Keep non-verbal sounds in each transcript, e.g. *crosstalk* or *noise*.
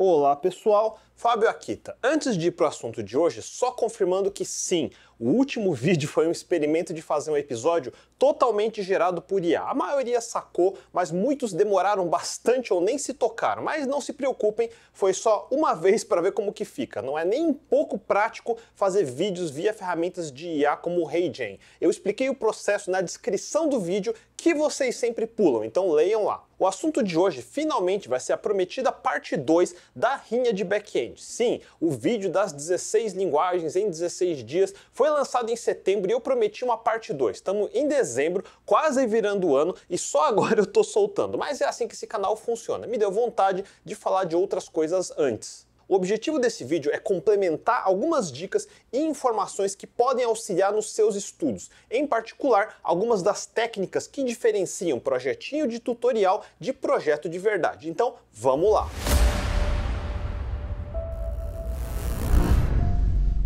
Olá pessoal, Fábio Akita. Antes de ir para o assunto de hoje, só confirmando que sim, o último *laughs* vídeo foi um experimento de fazer um episódio totalmente gerado por IA. A maioria sacou, mas muitos demoraram bastante ou nem se tocaram. Mas não se preocupem, foi só uma vez para ver como que fica. Não é nem um pouco prático fazer vídeos via ferramentas de IA como o HeyGen. Eu expliquei o processo na descrição do vídeo que vocês sempre pulam, então leiam lá. O assunto de hoje finalmente vai ser a prometida parte 2 da rinha de back-end. Sim, o vídeo das 16 linguagens em 16 dias foi lançado em setembro e eu prometi uma parte 2. Estamos em dezembro, quase virando o ano e só agora eu tô soltando. Mas é assim que esse canal funciona. Me deu vontade de falar de outras coisas antes. O objetivo desse vídeo é complementar algumas dicas e informações que podem auxiliar nos seus estudos, em particular algumas das técnicas que diferenciam projetinho de tutorial de projeto de verdade. Então, vamos lá!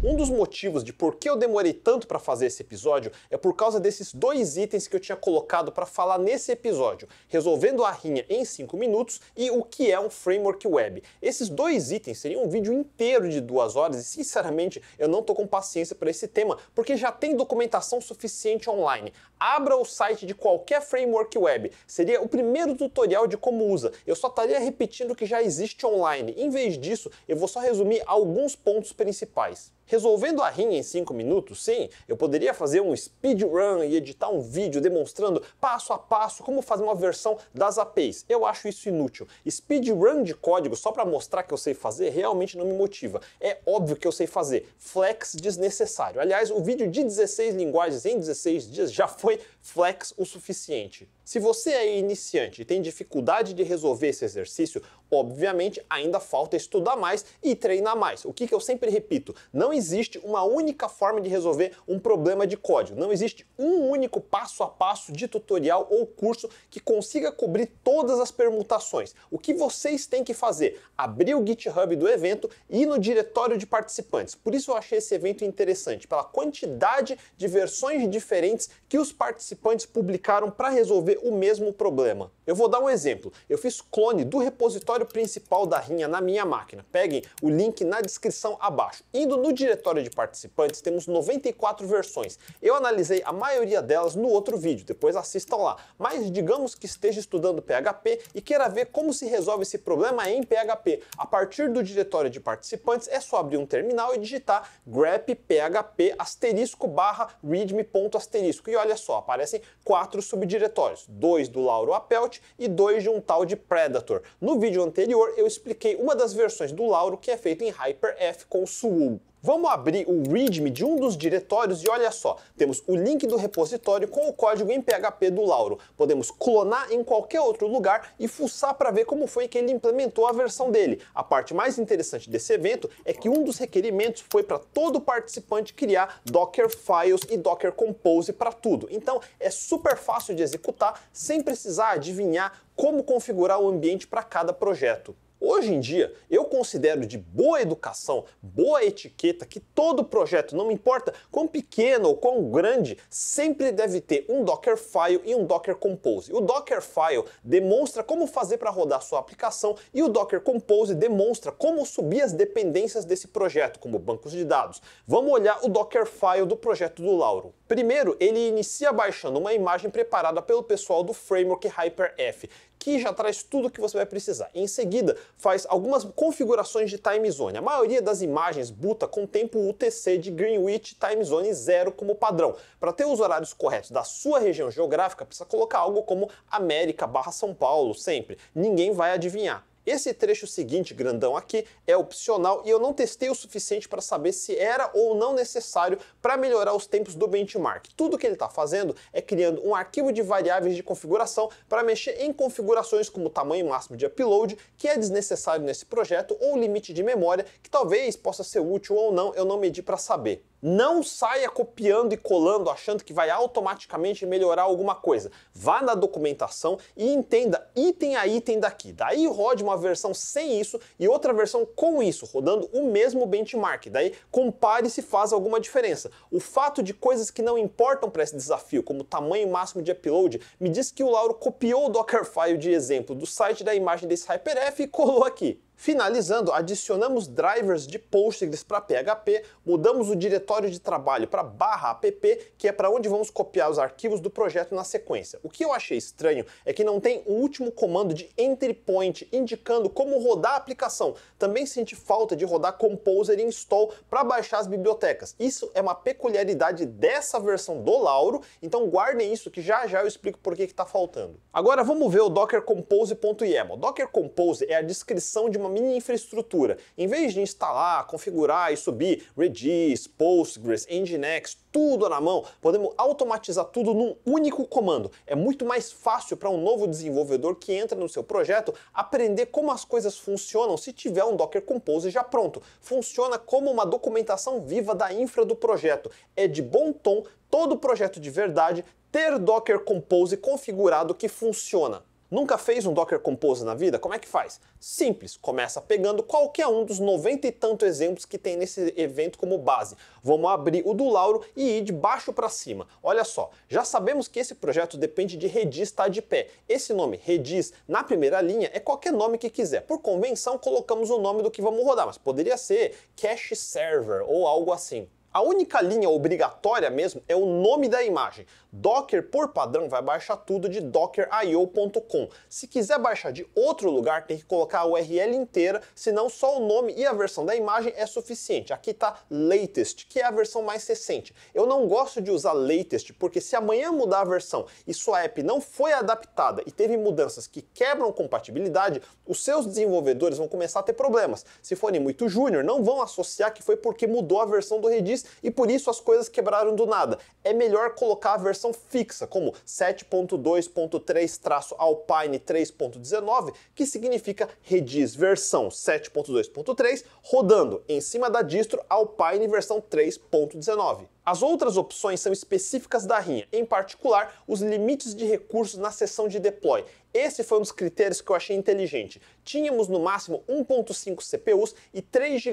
Um dos motivos de por que eu demorei tanto para fazer esse episódio é por causa desses dois itens que eu tinha colocado para falar nesse episódio, resolvendo a rinha em 5 minutos e o que é um framework web. Esses dois itens seriam um vídeo inteiro de duas horas e, sinceramente, eu não tô com paciência para esse tema, porque já tem documentação suficiente online. Abra o site de qualquer framework web, seria o primeiro tutorial de como usa. Eu só estaria repetindo o que já existe online. Em vez disso, eu vou só resumir alguns pontos principais. Resolvendo a rinha em 5 minutos, sim, eu poderia fazer um speedrun e editar um vídeo demonstrando passo a passo como fazer uma versão das APIs. Eu acho isso inútil. Speedrun de código só para mostrar que eu sei fazer realmente não me motiva. É óbvio que eu sei fazer. Flex desnecessário. Aliás, o vídeo de 16 linguagens em 16 dias já foi flex o suficiente. Se você é iniciante e tem dificuldade de resolver esse exercício, obviamente ainda falta estudar mais e treinar mais. O que, que eu sempre repito: não existe uma única forma de resolver um problema de código, não existe um único passo a passo de tutorial ou curso que consiga cobrir todas as permutações. O que vocês têm que fazer? Abrir o GitHub do evento e ir no diretório de participantes. Por isso eu achei esse evento interessante, pela quantidade de versões diferentes que os participantes participantes publicaram para resolver o mesmo problema. Eu vou dar um exemplo. Eu fiz clone do repositório principal da rinha na minha máquina. Peguem o link na descrição abaixo. Indo no diretório de participantes, temos 94 versões. Eu analisei a maioria delas no outro vídeo, depois assistam lá. Mas digamos que esteja estudando PHP e queira ver como se resolve esse problema em PHP. A partir do diretório de participantes, é só abrir um terminal e digitar grep php asterisco barra readme ponto asterisco. E olha só, aparece aparecem quatro subdiretórios, dois do Lauro Apelt e dois de um tal de Predator. No vídeo anterior eu expliquei uma das versões do Lauro que é feita em Hyper F com Suubo. Vamos abrir o README de um dos diretórios e olha só, temos o link do repositório com o código em PHP do Lauro. Podemos clonar em qualquer outro lugar e fuçar para ver como foi que ele implementou a versão dele. A parte mais interessante desse evento é que um dos requerimentos foi para todo participante criar Docker Files e Docker Compose para tudo. Então é super fácil de executar sem precisar adivinhar como configurar o ambiente para cada projeto. Hoje em dia, eu considero de boa educação, boa etiqueta, que todo projeto, não importa quão pequeno ou quão grande, sempre deve ter um Dockerfile e um Docker Compose. O Dockerfile demonstra como fazer para rodar sua aplicação e o Docker Compose demonstra como subir as dependências desse projeto, como bancos de dados. Vamos olhar o Dockerfile do projeto do Lauro. Primeiro, ele inicia baixando uma imagem preparada pelo pessoal do framework HyperF, que já traz tudo o que você vai precisar. em seguida, faz algumas configurações de time zone. A maioria das imagens buta com tempo UTC de Greenwich Time Zone 0 como padrão. Para ter os horários corretos da sua região geográfica, precisa colocar algo como América barra São Paulo sempre. Ninguém vai adivinhar. Esse trecho seguinte, grandão aqui, é opcional e eu não testei o suficiente para saber se era ou não necessário para melhorar os tempos do benchmark. Tudo que ele está fazendo é criando um arquivo de variáveis de configuração para mexer em configurações como tamanho máximo de upload, que é desnecessário nesse projeto, ou limite de memória, que talvez possa ser útil ou não, eu não medi para saber. Não saia copiando e colando achando que vai automaticamente melhorar alguma coisa. Vá na documentação e entenda item a item daqui. Daí rode uma uma versão sem isso e outra versão com isso, rodando o mesmo benchmark. Daí compare se faz alguma diferença. O fato de coisas que não importam para esse desafio, como tamanho máximo de upload, me diz que o Lauro copiou o Dockerfile de exemplo do site da imagem desse HyperF e colou aqui. Finalizando, adicionamos drivers de Postgres para PHP, mudamos o diretório de trabalho para barra app, que é para onde vamos copiar os arquivos do projeto na sequência. O que eu achei estranho é que não tem o último comando de entry point indicando como rodar a aplicação. Também senti falta de rodar Composer e Install para baixar as bibliotecas. Isso é uma peculiaridade dessa versão do Lauro, então guardem isso que já já eu explico por que está faltando. Agora vamos ver o docker compose.yaml. Docker compose é a descrição de uma minha infraestrutura, em vez de instalar, configurar e subir Redis, Postgres, Nginx, tudo na mão, podemos automatizar tudo num único comando. É muito mais fácil para um novo desenvolvedor que entra no seu projeto aprender como as coisas funcionam se tiver um Docker Compose já pronto. Funciona como uma documentação viva da infra do projeto. É de bom tom todo projeto de verdade ter Docker Compose configurado que funciona. Nunca fez um Docker Compose na vida? Como é que faz? Simples, começa pegando qualquer um dos noventa e tanto exemplos que tem nesse evento como base. Vamos abrir o do Lauro e ir de baixo para cima. Olha só, já sabemos que esse projeto depende de Redis estar tá de pé. Esse nome, Redis, na primeira linha é qualquer nome que quiser. Por convenção, colocamos o nome do que vamos rodar, mas poderia ser Cache Server ou algo assim. A única linha obrigatória mesmo é o nome da imagem. Docker, por padrão, vai baixar tudo de dockerio.com. Se quiser baixar de outro lugar, tem que colocar a URL inteira, senão só o nome e a versão da imagem é suficiente. Aqui está latest, que é a versão mais recente. Eu não gosto de usar latest, porque se amanhã mudar a versão e sua app não foi adaptada e teve mudanças que quebram compatibilidade, os seus desenvolvedores vão começar a ter problemas. Se forem muito júnior, não vão associar que foi porque mudou a versão do Redis e por isso as coisas quebraram do nada. É melhor colocar a versão versão fixa, como 7.2.3-Alpine 3.19, que significa Redis versão 7.2.3 rodando em cima da distro Alpine versão 3.19. As outras opções são específicas da RIA, em particular os limites de recursos na seção de deploy, esse foi um dos critérios que eu achei inteligente. Tínhamos no máximo 1.5 CPUs e 3 GB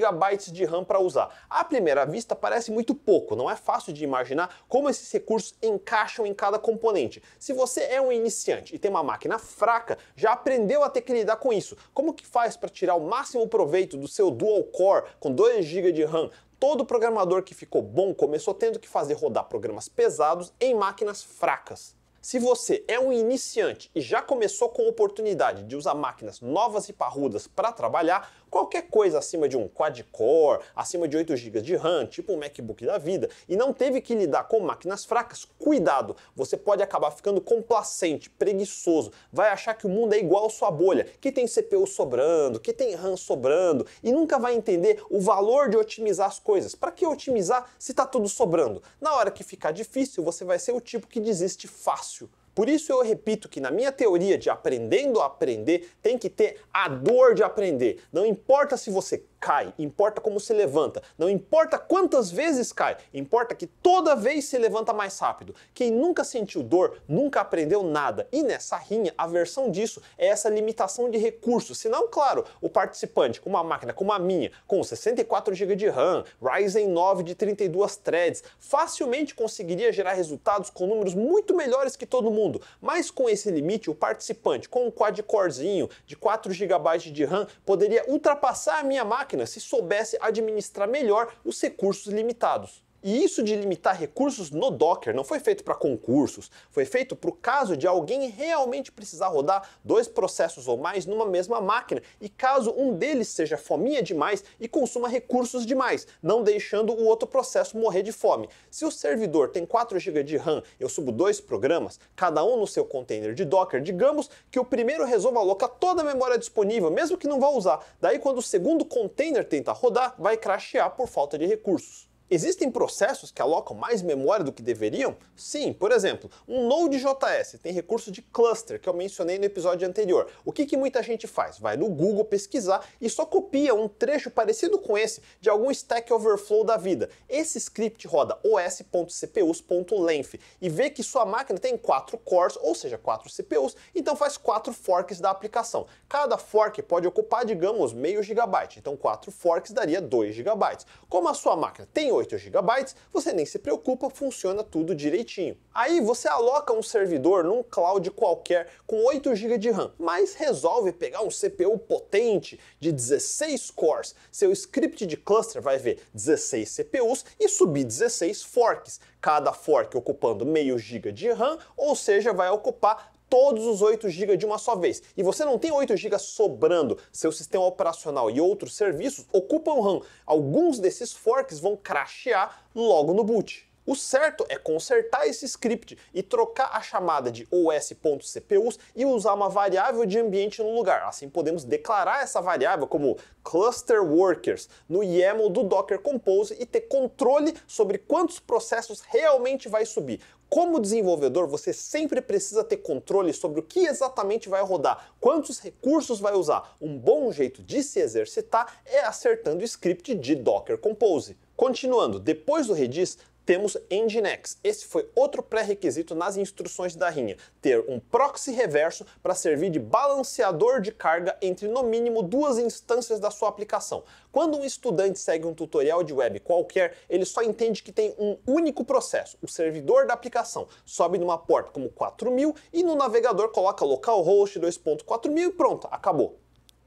de RAM para usar. À primeira vista parece muito pouco, não é fácil de imaginar como esses recursos encaixam em cada componente. Se você é um iniciante e tem uma máquina fraca, já aprendeu a ter que lidar com isso. Como que faz para tirar o máximo proveito do seu dual core com 2 GB de RAM, todo programador que ficou bom começou tendo que fazer rodar programas pesados em máquinas fracas. Se você é um iniciante e já começou com a oportunidade de usar máquinas novas e parrudas para trabalhar, qualquer coisa acima de um quad-core, acima de 8 GB de RAM, tipo um MacBook da vida, e não teve que lidar com máquinas fracas, cuidado, você pode acabar ficando complacente, preguiçoso, vai achar que o mundo é igual sua bolha, que tem CPU sobrando, que tem RAM sobrando, e nunca vai entender o valor de otimizar as coisas. Para que otimizar se está tudo sobrando? Na hora que ficar difícil, você vai ser o tipo que desiste fácil. Por isso eu repito que na minha teoria de aprendendo a aprender, tem que ter a dor de aprender. Não importa se você cai, importa como se levanta, não importa quantas vezes cai, importa que toda vez se levanta mais rápido. Quem nunca sentiu dor nunca aprendeu nada. E nessa rinha, a versão disso é essa limitação de recursos. não, claro, o participante com uma máquina como a minha, com 64 GB de RAM, Ryzen 9 de 32 threads, facilmente conseguiria gerar resultados com números muito melhores que todo mundo. Mas com esse limite, o participante com um quad-corezinho de 4 GB de RAM poderia ultrapassar a minha máquina máquina se soubesse administrar melhor os recursos limitados. E isso de limitar recursos no Docker não foi feito para concursos, foi feito para o caso de alguém realmente precisar rodar dois processos ou mais numa mesma máquina e caso um deles seja fominha demais e consuma recursos demais, não deixando o outro processo morrer de fome. Se o servidor tem 4 GB de RAM, eu subo dois programas, cada um no seu container de Docker, digamos que o primeiro resolva alocar toda a memória disponível, mesmo que não vá usar. Daí quando o segundo container tenta rodar, vai crashear por falta de recursos. Existem processos que alocam mais memória do que deveriam? Sim, por exemplo, um Node.js tem recurso de cluster, que eu mencionei no episódio anterior. O que, que muita gente faz? Vai no Google pesquisar e só copia um trecho parecido com esse de algum Stack Overflow da vida. Esse script roda os.cpus.length e vê que sua máquina tem quatro cores, ou seja, quatro CPUs, então faz quatro forks da aplicação. Cada fork pode ocupar, digamos, meio gigabyte, então quatro forks daria 2 gigabytes. Como a sua máquina tem 8 GB, você nem se preocupa, funciona tudo direitinho. Aí você aloca um servidor num cloud qualquer com 8 GB de RAM, mas resolve pegar um CPU potente de 16 cores. Seu script de cluster vai ver 16 CPUs e subir 16 forks, cada fork ocupando meio GB de RAM, ou seja, vai ocupar todos os 8 GB de uma só vez. E você não tem 8 GB sobrando. Seu sistema operacional e outros serviços ocupam RAM. Alguns desses forks vão crashear logo no boot. O certo é consertar esse script e trocar a chamada de os.cpus e usar uma variável de ambiente no lugar. Assim podemos declarar essa variável como cluster workers no YAML do Docker Compose e ter controle sobre quantos processos realmente vai subir. Como desenvolvedor, você sempre precisa ter controle sobre o que exatamente vai rodar, quantos recursos vai usar. Um bom jeito de se exercitar é acertando o script de Docker Compose. Continuando, depois do Redis, temos Nginx. Esse foi outro pré-requisito nas instruções da Rinha, ter um proxy reverso para servir de balanceador de carga entre no mínimo duas instâncias da sua aplicação. Quando um estudante segue um tutorial de web qualquer, ele só entende que tem um único processo. O servidor da aplicação sobe numa porta como 4000 e no navegador coloca localhost 2.4000 e pronto, acabou.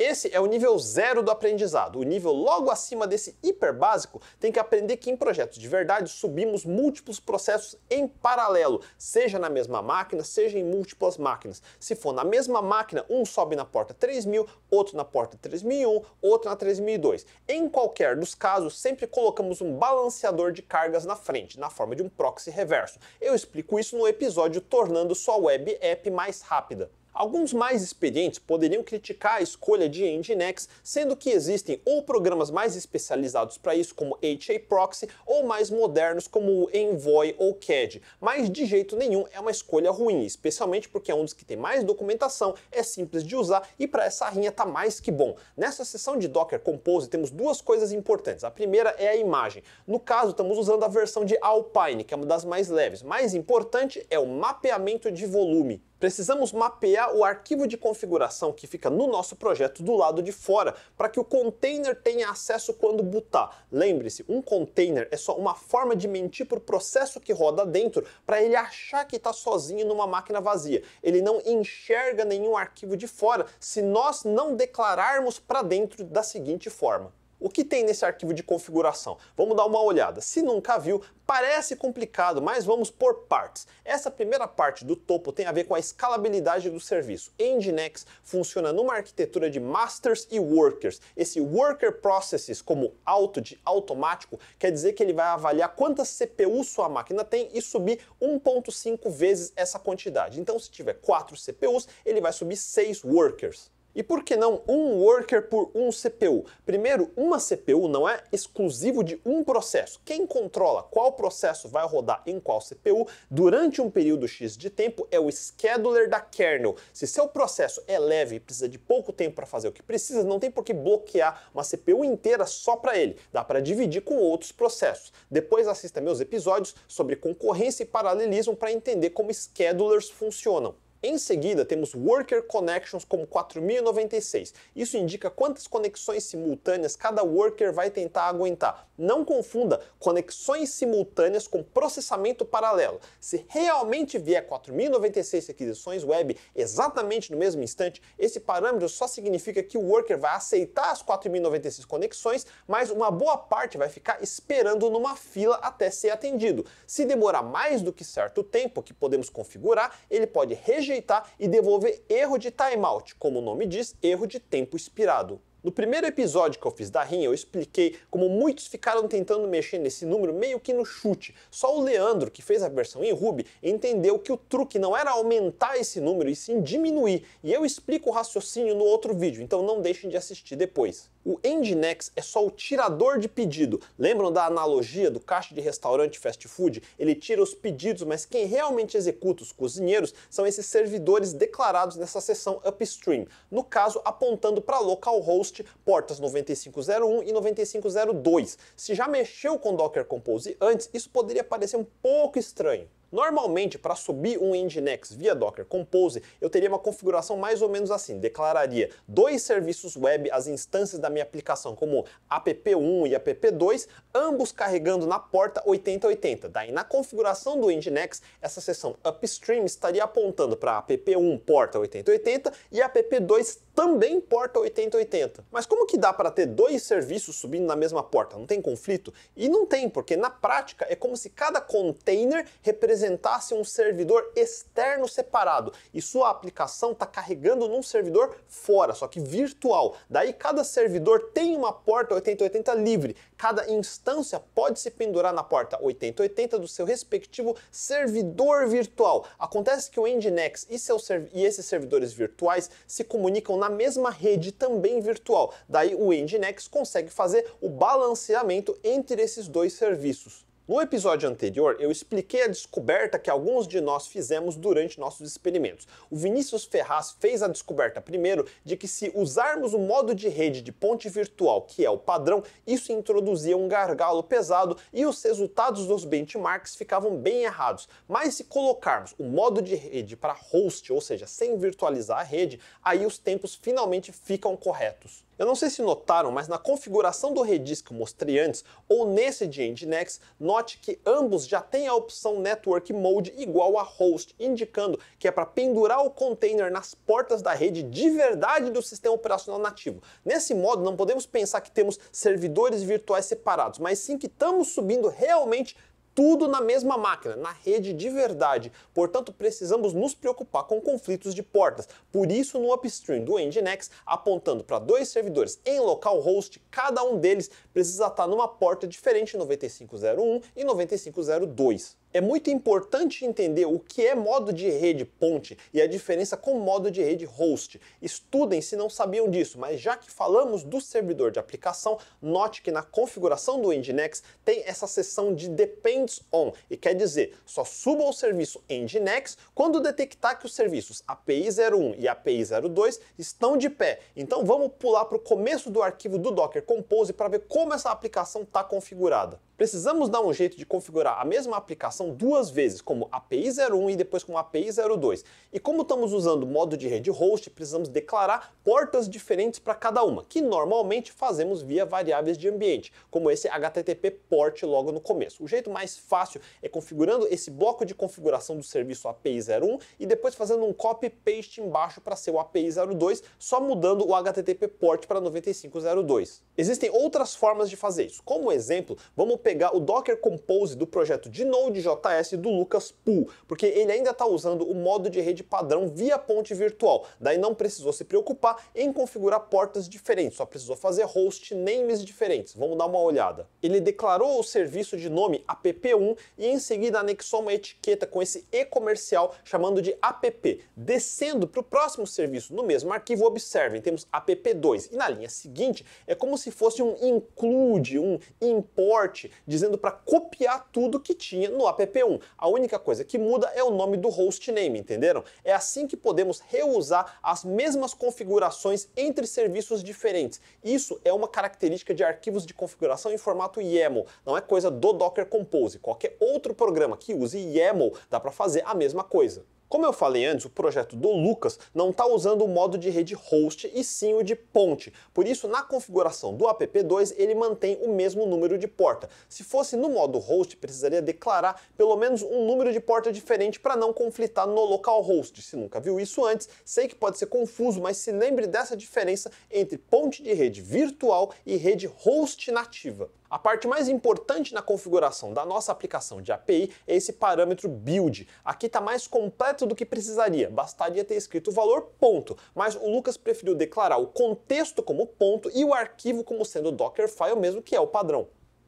Esse é o nível zero do aprendizado. O nível logo acima desse hiper básico tem que aprender que em projetos de verdade subimos múltiplos processos em paralelo, seja na mesma máquina, seja em múltiplas máquinas. Se for na mesma máquina, um sobe na porta 3000, outro na porta 3001, outro na 3002. Em qualquer dos casos, sempre colocamos um balanceador de cargas na frente, na forma de um proxy reverso. Eu explico isso no episódio tornando sua web app mais rápida. Alguns mais experientes poderiam criticar a escolha de Nginx, sendo que existem ou programas mais especializados para isso, como HAProxy, ou mais modernos, como o Envoy ou CAD. Mas de jeito nenhum é uma escolha ruim, especialmente porque é um dos que tem mais documentação, é simples de usar e para essa rinha tá mais que bom. Nessa sessão de Docker Compose temos duas coisas importantes. A primeira é a imagem. No caso, estamos usando a versão de Alpine, que é uma das mais leves. Mais importante é o mapeamento de volume precisamos mapear o arquivo de configuração que fica no nosso projeto do lado de fora para que o container tenha acesso quando botar. Lembre-se, um container é só uma forma de mentir para o processo que roda dentro para ele achar que está sozinho numa máquina vazia. Ele não enxerga nenhum arquivo de fora se nós não declararmos para dentro da seguinte forma. O que tem nesse arquivo de configuração? Vamos dar uma olhada. Se nunca viu, parece complicado, mas vamos por partes. Essa primeira parte do topo tem a ver com a escalabilidade do serviço. Nginx funciona numa arquitetura de masters e workers. Esse worker processes, como auto de automático, quer dizer que ele vai avaliar quantas CPUs sua máquina tem e subir 1.5 vezes essa quantidade. Então, se tiver 4 CPUs, ele vai subir 6 workers. E por que não um worker por um CPU? Primeiro, uma CPU não é exclusivo de um processo. Quem controla qual processo vai rodar em qual CPU durante um período X de tempo é o scheduler da kernel. Se seu processo é leve e precisa de pouco tempo para fazer o que precisa, não tem por que bloquear uma CPU inteira só para ele. Dá para dividir com outros processos. Depois assista meus episódios sobre concorrência e paralelismo para entender como schedulers funcionam. Em seguida, temos Worker Connections como 4096. Isso indica quantas conexões simultâneas cada worker vai tentar aguentar. Não confunda conexões simultâneas com processamento paralelo. Se realmente vier 4096 requisições web exatamente no mesmo instante, esse parâmetro só significa que o worker vai aceitar as 4096 conexões, mas uma boa parte vai ficar esperando numa fila até ser atendido. Se demorar mais do que certo tempo, que podemos configurar, ele pode rejeitar rejeitar e devolver erro de timeout, como o nome diz, erro de tempo expirado. No primeiro episódio que eu fiz da RIM, eu expliquei como muitos ficaram tentando mexer nesse número meio que no chute. Só o Leandro, que fez a versão em Ruby, entendeu que o truque não era aumentar esse número e sim diminuir. E eu explico o raciocínio no outro vídeo, então não deixem de assistir depois. O Nginx é só o tirador de pedido. Lembram da analogia do caixa de restaurante fast food? Ele tira os pedidos, mas quem realmente executa os cozinheiros são esses servidores declarados nessa seção upstream. No caso, apontando para localhost portas 9501 e 9502. Se já mexeu com Docker Compose antes, isso poderia parecer um pouco estranho. Normalmente, para subir um Nginx via Docker Compose, eu teria uma configuração mais ou menos assim. Declararia dois serviços web, as instâncias da minha aplicação, como app1 e app2, ambos carregando na porta 8080. Daí, na configuração do Nginx, essa seção upstream estaria apontando para app1 porta 8080 e app2 também porta 8080. Mas como que dá para ter dois serviços subindo na mesma porta? Não tem conflito? E não tem, porque na prática é como se cada container representasse apresentasse um servidor externo separado e sua aplicação está carregando num servidor fora, só que virtual. Daí cada servidor tem uma porta 8080 livre, cada instância pode se pendurar na porta 8080 do seu respectivo servidor virtual. Acontece que o Nginx e, seus e esses servidores virtuais se comunicam na mesma rede também virtual, daí o Nginx consegue fazer o balanceamento entre esses dois serviços. No episódio anterior, eu expliquei a descoberta que alguns de nós fizemos durante nossos experimentos. O Vinícius Ferraz fez a descoberta primeiro de que se usarmos o modo de rede de ponte virtual, que é o padrão, isso introduzia um gargalo pesado e os resultados dos benchmarks ficavam bem errados. Mas se colocarmos o modo de rede para host, ou seja, sem virtualizar a rede, aí os tempos finalmente ficam corretos. Eu não sei se notaram, mas na configuração do Redis que eu mostrei antes, ou nesse de Nginx, note que ambos já têm a opção Network Mode igual a Host, indicando que é para pendurar o container nas portas da rede de verdade do sistema operacional nativo. Nesse modo, não podemos pensar que temos servidores virtuais separados, mas sim que estamos subindo realmente tudo na mesma máquina, na rede de verdade. Portanto, precisamos nos preocupar com conflitos de portas. Por isso, no upstream do Nginx, apontando para dois servidores em localhost, cada um deles precisa estar tá numa porta diferente 9501 e 9502. É muito importante entender o que é modo de rede ponte e a diferença com modo de rede host. Estudem se não sabiam disso, mas já que falamos do servidor de aplicação, note que na configuração do Nginx tem essa seção de depends on, e quer dizer, só suba o serviço Nginx quando detectar que os serviços API 01 e API 02 estão de pé. Então vamos pular para o começo do arquivo do Docker Compose para ver como essa aplicação está configurada precisamos dar um jeito de configurar a mesma aplicação duas vezes, como API 01 e depois como API 02. E como estamos usando modo de rede host, precisamos declarar portas diferentes para cada uma, que normalmente fazemos via variáveis de ambiente, como esse HTTP port logo no começo. O jeito mais fácil é configurando esse bloco de configuração do serviço API 01 e depois fazendo um copy paste embaixo para ser o API 02, só mudando o HTTP port para 9502. Existem outras formas de fazer isso. Como exemplo, vamos pegar pegar o Docker Compose do projeto de Node.js do Lucas Pool, porque ele ainda está usando o modo de rede padrão via ponte virtual. Daí não precisou se preocupar em configurar portas diferentes, só precisou fazer host names diferentes. Vamos dar uma olhada. Ele declarou o serviço de nome app1 e em seguida anexou uma etiqueta com esse e comercial chamando de app. Descendo para o próximo serviço no mesmo arquivo, observem, temos app2 e na linha seguinte é como se fosse um include, um import dizendo para copiar tudo que tinha no app1. A única coisa que muda é o nome do hostname, entenderam? É assim que podemos reusar as mesmas configurações entre serviços diferentes. Isso é uma característica de arquivos de configuração em formato YAML, não é coisa do Docker Compose. Qualquer outro programa que use YAML dá para fazer a mesma coisa. Como eu falei antes, o projeto do Lucas não está usando o modo de rede host e sim o de ponte. Por isso, na configuração do app2, ele mantém o mesmo número de porta. Se fosse no modo host, precisaria declarar pelo menos um número de porta diferente para não conflitar no local host. Se nunca viu isso antes, sei que pode ser confuso, mas se lembre dessa diferença entre ponte de rede virtual e rede host nativa. A parte mais importante na configuração da nossa aplicação de API é esse parâmetro build. Aqui está mais completo do que precisaria, bastaria ter escrito o valor ponto, mas o Lucas preferiu declarar o contexto como ponto e o arquivo como sendo Dockerfile mesmo, que é o padrão.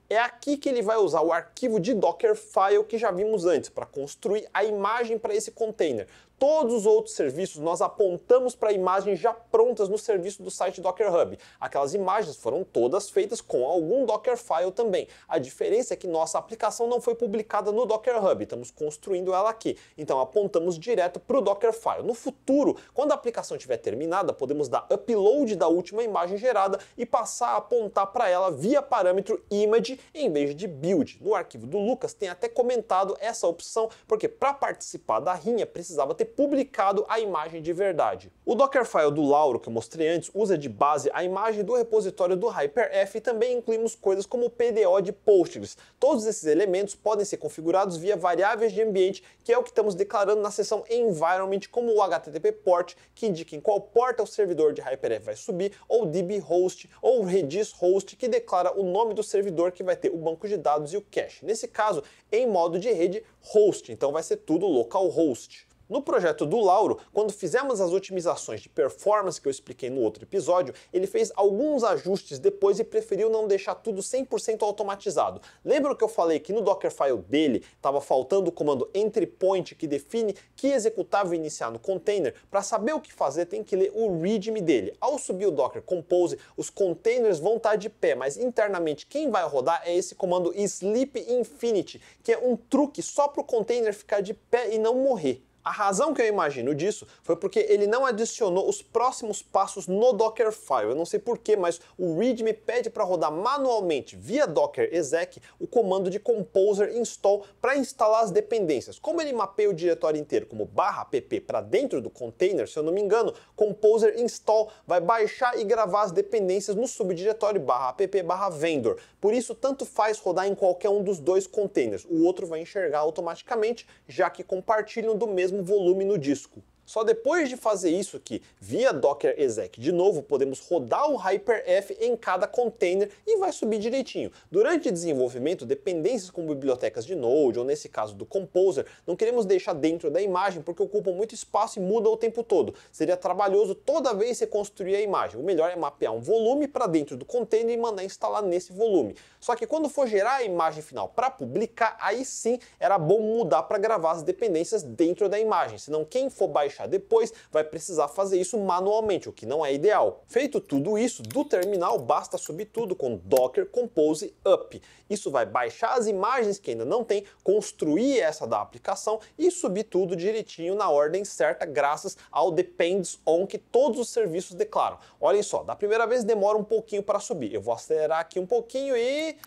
É aqui que ele vai usar o arquivo de Dockerfile que já vimos antes para construir a imagem para esse container. Todos os outros serviços nós apontamos para imagens já prontas no serviço do site Docker Hub. Aquelas imagens foram todas feitas com algum Dockerfile também. A diferença é que nossa aplicação não foi publicada no Docker Hub, estamos construindo ela aqui. Então apontamos direto para o Dockerfile. No futuro, quando a aplicação estiver terminada, podemos dar upload da última imagem gerada e passar a apontar para ela via parâmetro image em vez de build. No arquivo do Lucas tem até comentado essa opção, porque para participar da rinha precisava ter ter publicado a imagem de verdade. O Dockerfile do Lauro, que eu mostrei antes, usa de base a imagem do repositório do HyperF e também incluímos coisas como o PDO de Postgres. Todos esses elementos podem ser configurados via variáveis de ambiente, que é o que estamos declarando na seção Environment, como o HTTP port, que indica em qual porta o servidor de HyperF vai subir, ou DB host, ou Redis host, que declara o nome do servidor que vai ter o banco de dados e o cache. Nesse caso, em modo de rede, host, então vai ser tudo localhost. No projeto do Lauro, quando fizemos as otimizações de performance que eu expliquei no outro episódio, ele fez alguns ajustes depois e preferiu não deixar tudo 100% automatizado. Lembra que eu falei que no Dockerfile dele estava faltando o comando entrypoint que define que executável iniciar no container? Para saber o que fazer, tem que ler o readme dele. Ao subir o Docker Compose, os containers vão estar tá de pé, mas internamente quem vai rodar é esse comando sleep infinity, que é um truque só para o container ficar de pé e não morrer. A razão que eu imagino disso foi porque ele não adicionou os próximos passos no Dockerfile. Eu não sei porquê, mas o README pede para rodar manualmente via Docker exec o comando de composer install para instalar as dependências. Como ele mapeia o diretório inteiro como barra pp para dentro do container, se eu não me engano, composer install vai baixar e gravar as dependências no subdiretório barra app barra vendor. Por isso, tanto faz rodar em qualquer um dos dois containers. O outro vai enxergar automaticamente, já que compartilham do mesmo mesmo volume no disco. Só depois de fazer isso que, via Docker exec, de novo podemos rodar o Hyper-F em cada container e vai subir direitinho. Durante desenvolvimento, dependências como bibliotecas de Node ou nesse caso do Composer, não queremos deixar dentro da imagem porque ocupam muito espaço e mudam o tempo todo. Seria trabalhoso toda vez você construir a imagem. O melhor é mapear um volume para dentro do container e mandar instalar nesse volume. Só que quando for gerar a imagem final para publicar, aí sim era bom mudar para gravar as dependências dentro da imagem. Senão quem for baixar baixar depois, vai precisar fazer isso manualmente, o que não é ideal. Feito tudo isso, do terminal basta subir tudo com docker compose up. Isso vai baixar as imagens que ainda não tem, construir essa da aplicação e subir tudo direitinho na ordem certa graças ao depends on que todos os serviços declaram. Olhem só, da primeira vez demora um pouquinho para subir. Eu vou acelerar aqui um pouquinho e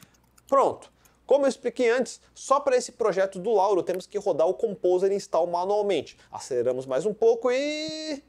pronto. Como eu expliquei antes, só para esse projeto do Lauro temos que rodar o Composer Install manualmente. Aceleramos mais um pouco e...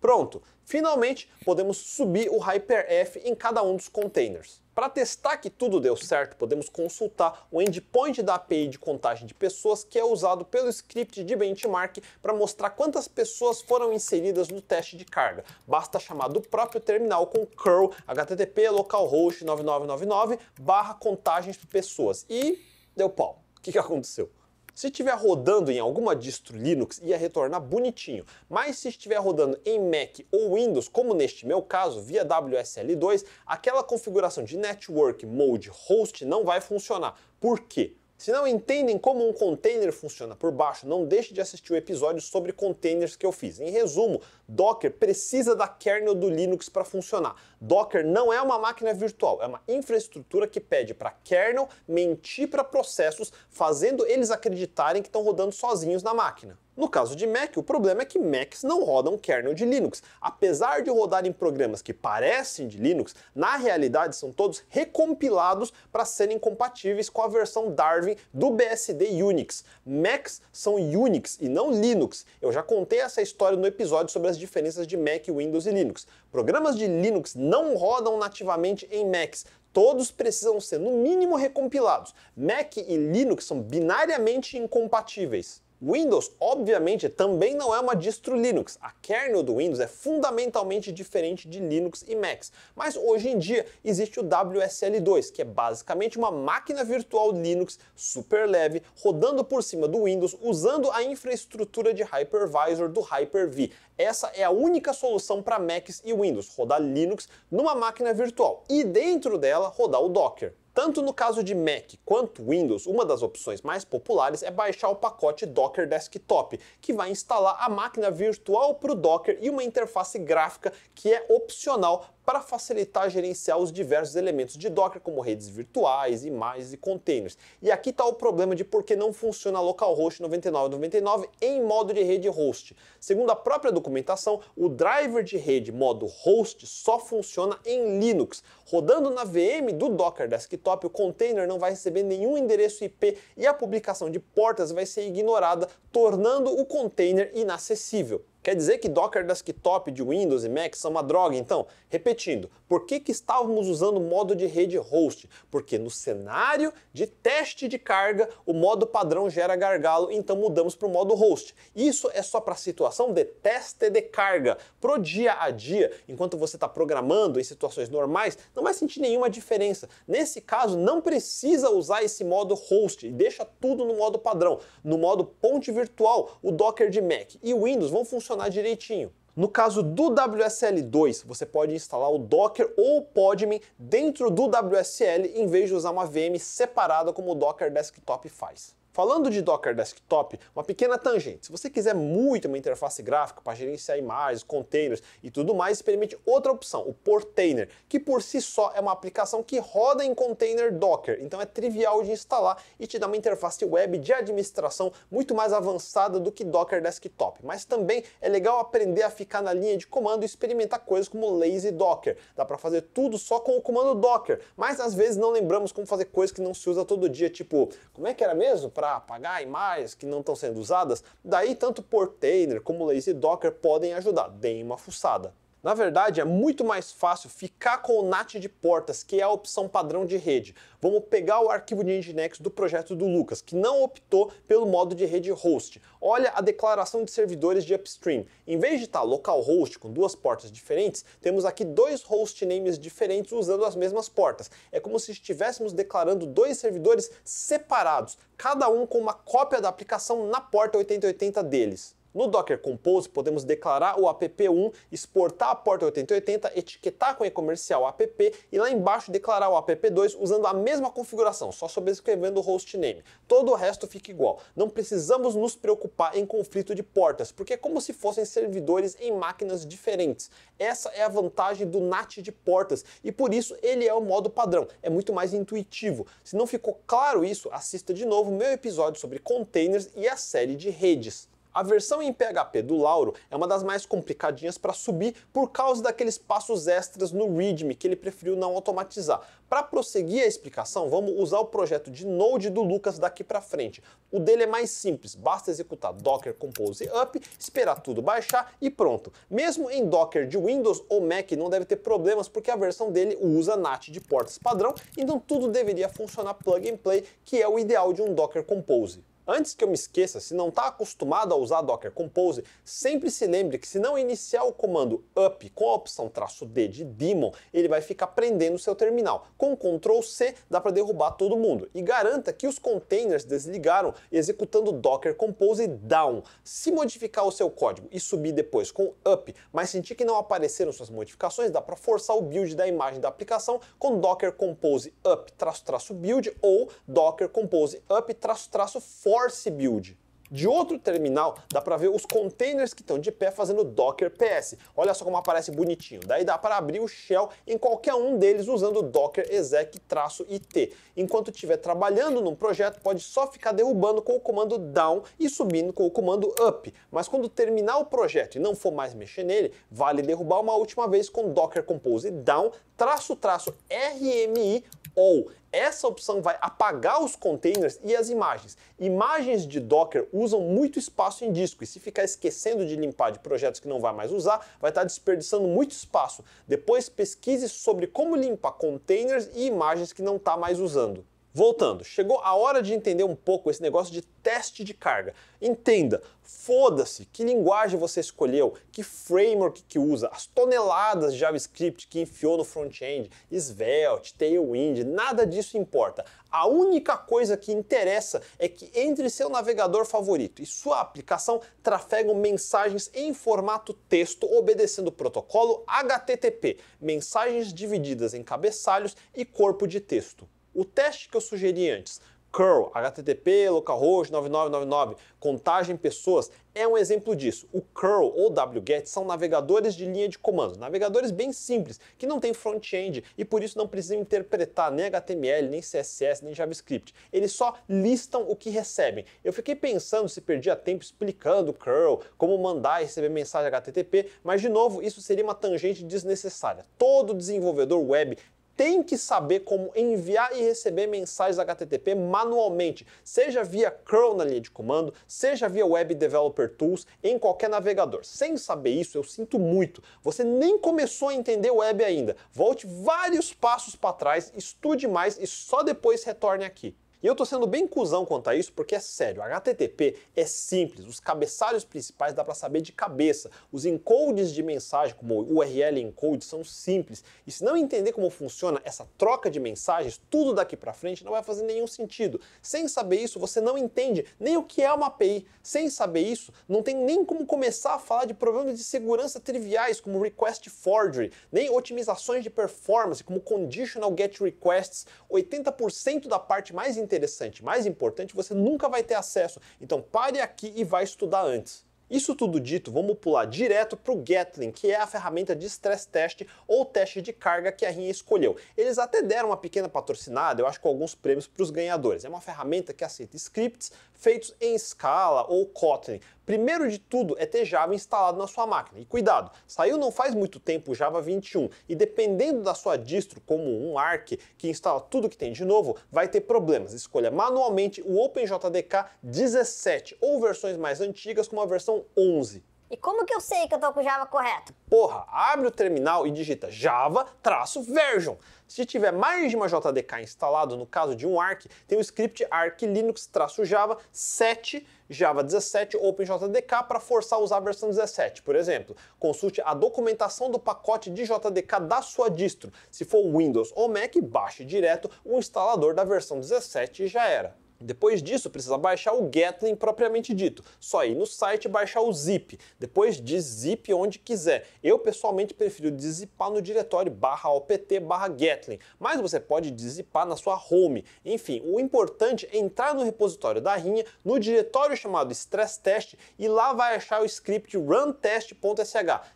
Pronto, Finalmente, podemos subir o Hyper-F em cada um dos containers. Para testar que tudo deu certo, podemos consultar o endpoint da API de contagem de pessoas que é usado pelo script de benchmark para mostrar quantas pessoas foram inseridas no teste de carga. Basta chamar do próprio terminal com curl http localhost 9999 barra contagens de pessoas e deu pau. O que aconteceu? Se estiver rodando em alguma distro Linux, ia retornar bonitinho, mas se estiver rodando em Mac ou Windows, como neste meu caso, via WSL2, aquela configuração de Network Mode Host não vai funcionar. Por quê? Se não entendem como um container funciona por baixo, não deixe de assistir o episódio sobre containers que eu fiz. Em resumo, Docker precisa da kernel do Linux para funcionar. Docker não é uma máquina virtual, é uma infraestrutura que pede para kernel mentir para processos, fazendo eles acreditarem que estão rodando sozinhos na máquina. No caso de Mac, o problema é que Macs não rodam kernel de Linux. Apesar de rodarem programas que parecem de Linux, na realidade são todos recompilados para serem compatíveis com a versão Darwin do BSD Unix. Macs são Unix e não Linux. Eu já contei essa história no episódio sobre as diferenças de Mac, Windows e Linux. Programas de Linux não rodam nativamente em Macs, todos precisam ser no mínimo recompilados. Mac e Linux são binariamente incompatíveis. Windows, obviamente, também não é uma distro Linux. A kernel do Windows é fundamentalmente diferente de Linux e Macs. Mas hoje em dia existe o WSL2, que é basicamente uma máquina virtual Linux super leve rodando por cima do Windows usando a infraestrutura de hypervisor do Hyper-V. Essa é a única solução para Macs e Windows, rodar Linux numa máquina virtual e dentro dela rodar o Docker. Tanto no caso de Mac quanto Windows, uma das opções mais populares é baixar o pacote Docker Desktop, que vai instalar a máquina virtual para o Docker e uma interface gráfica que é opcional para facilitar gerenciar os diversos elementos de Docker, como redes virtuais, imagens e containers. E aqui está o problema de por que não funciona localhost 9999 em modo de rede host. Segundo a própria documentação, o driver de rede modo host só funciona em Linux. Rodando na VM do Docker Desktop, o container não vai receber nenhum endereço IP e a publicação de portas vai ser ignorada, tornando o container inacessível. Quer dizer que Docker Desktop de Windows e Mac são uma droga? Então, repetindo, por que, que estávamos usando o modo de rede host? Porque no cenário de teste de carga, o modo padrão gera gargalo, então mudamos para o modo host. Isso é só para a situação de teste de carga. Pro dia a dia, enquanto você está programando em situações normais, não vai sentir nenhuma diferença. Nesse caso, não precisa usar esse modo host e deixa tudo no modo padrão. No modo ponte virtual, o Docker de Mac e Windows vão funcionar funcionar direitinho. No caso do WSL2, você pode instalar o Docker ou o Podmin dentro do WSL em vez de usar uma VM separada como o Docker Desktop faz. Falando de Docker Desktop, uma pequena tangente. Se você quiser muito uma interface gráfica para gerenciar imagens, containers e tudo mais, experimente outra opção, o Portainer, que por si só é uma aplicação que roda em container Docker, então é trivial de instalar e te dá uma interface web de administração muito mais avançada do que Docker Desktop. Mas também é legal aprender a ficar na linha de comando e experimentar coisas como Lazy Docker. Dá para fazer tudo só com o comando Docker, mas às vezes não lembramos como fazer coisas que não se usa todo dia, tipo, como é que era mesmo? para apagar imagens que não estão sendo usadas, daí tanto Portainer como Lazy Docker podem ajudar, deem uma fuçada. Na verdade, é muito mais fácil ficar com o NAT de portas, que é a opção padrão de rede. Vamos pegar o arquivo de Nginx do projeto do Lucas, que não optou pelo modo de rede host. Olha a declaração de servidores de upstream. Em vez de estar localhost com duas portas diferentes, temos aqui dois hostnames diferentes usando as mesmas portas. É como se estivéssemos declarando dois servidores separados, cada um com uma cópia da aplicação na porta 8080 deles. No Docker Compose, podemos declarar o app1, exportar a porta 8080, etiquetar com e-comercial app e lá embaixo declarar o app2 usando a mesma configuração, só sobrescrevendo o hostname. Todo o resto fica igual. Não precisamos nos preocupar em conflito de portas, porque é como se fossem servidores em máquinas diferentes. Essa é a vantagem do NAT de portas e por isso ele é o modo padrão, é muito mais intuitivo. Se não ficou claro isso, assista de novo meu episódio sobre containers e a série de redes. A versão em PHP do Lauro é uma das mais complicadinhas para subir por causa daqueles passos extras no README que ele preferiu não automatizar. Para prosseguir a explicação, vamos usar o projeto de Node do Lucas daqui para frente. O dele é mais simples, basta executar docker compose up, esperar tudo baixar e pronto. Mesmo em docker de Windows ou Mac não deve ter problemas porque a versão dele usa NAT de portas padrão, então tudo deveria funcionar plug and play, que é o ideal de um docker compose. Antes que eu me esqueça, se não está acostumado a usar Docker Compose, sempre se lembre que se não iniciar o comando up com a opção traço D de daemon, ele vai ficar prendendo o seu terminal. Com Ctrl C dá para derrubar todo mundo. E garanta que os containers desligaram executando Docker Compose down. Se modificar o seu código e subir depois com up, mas sentir que não apareceram suas modificações, dá para forçar o build da imagem da aplicação com Docker Compose up traço traço build ou Docker Compose up traço traço force build. De outro terminal, dá para ver os containers que estão de pé fazendo Docker PS. Olha só como aparece bonitinho. Daí dá para abrir o shell em qualquer um deles usando docker exec-it. Enquanto estiver trabalhando num projeto, pode só ficar derrubando com o comando down e subindo com o comando up. Mas quando terminar o projeto e não for mais mexer nele, vale derrubar uma última vez com docker compose down traço traço rmi ou essa opção vai apagar os containers e as imagens. Imagens de Docker usam muito espaço em disco e se ficar esquecendo de limpar de projetos que não vai mais usar, vai estar desperdiçando muito espaço. Depois pesquise sobre como limpar containers e imagens que não está mais usando. Voltando, chegou a hora de entender um pouco esse negócio de teste de carga. Entenda, foda-se que linguagem você escolheu, que framework que usa, as toneladas de JavaScript que enfiou no front-end, Svelte, Tailwind, nada disso importa. A única coisa que interessa é que entre seu navegador favorito e sua aplicação trafegam mensagens em formato texto obedecendo o protocolo HTTP, mensagens divididas em cabeçalhos e corpo de texto. O teste que eu sugeri antes, curl, http, localhost 9999, contagem pessoas, é um exemplo disso. O curl ou wget são navegadores de linha de comando, navegadores bem simples, que não tem front-end e por isso não precisam interpretar nem HTML, nem CSS, nem JavaScript. Eles só listam o que recebem. Eu fiquei pensando se perdia tempo explicando curl, como mandar e receber mensagem HTTP, mas de novo, isso seria uma tangente desnecessária. Todo desenvolvedor web tem que saber como enviar e receber mensagens HTTP manualmente, seja via curl na linha de comando, seja via Web Developer Tools, em qualquer navegador. Sem saber isso, eu sinto muito. Você nem começou a entender web ainda. Volte vários passos para trás, estude mais e só depois retorne aqui. E eu tô sendo bem cuzão quanto a isso, porque é sério, HTTP é simples, os cabeçalhos principais dá para saber de cabeça, os encodes de mensagem, como URL encode, são simples. E se não entender como funciona essa troca de mensagens, tudo daqui para frente não vai fazer nenhum sentido. Sem saber isso, você não entende nem o que é uma API. Sem saber isso, não tem nem como começar a falar de problemas de segurança triviais, como request forgery, nem otimizações de performance, como conditional get requests. 80% da parte mais interessante interessante, mais importante, você nunca vai ter acesso. Então pare aqui e vai estudar antes. Isso tudo dito, vamos pular direto para o Gatling, que é a ferramenta de stress test ou teste de carga que a Rinha escolheu. Eles até deram uma pequena patrocinada, eu acho, com alguns prêmios para os ganhadores. É uma ferramenta que aceita scripts, feitos em Scala ou Kotlin. Primeiro de tudo é ter Java instalado na sua máquina. E cuidado, saiu não faz muito tempo o Java 21 e dependendo da sua distro, como um ARC que instala tudo que tem de novo, vai ter problemas. Escolha manualmente o OpenJDK 17 ou versões mais antigas como a versão 11. E como que eu sei que eu tô com o Java correto? Porra, abre o terminal e digita java-version. Se tiver mais de uma JDK instalado, no caso de um ARC, tem o script ARC Linux-Java 7 Java 17 OpenJDK para forçar a usar a versão 17, por exemplo. Consulte a documentação do pacote de JDK da sua distro. Se for Windows ou Mac, baixe direto o instalador da versão 17 e já era. Depois disso, precisa baixar o Gatling propriamente dito. Só ir no site e baixar o zip. Depois deszip onde quiser. Eu, pessoalmente, prefiro deszipar no diretório barra opt barra Gatling, mas você pode deszipar na sua home. Enfim, o importante é entrar no repositório da Rinha, no diretório chamado Stress Test, e lá vai achar o script runtest.sh.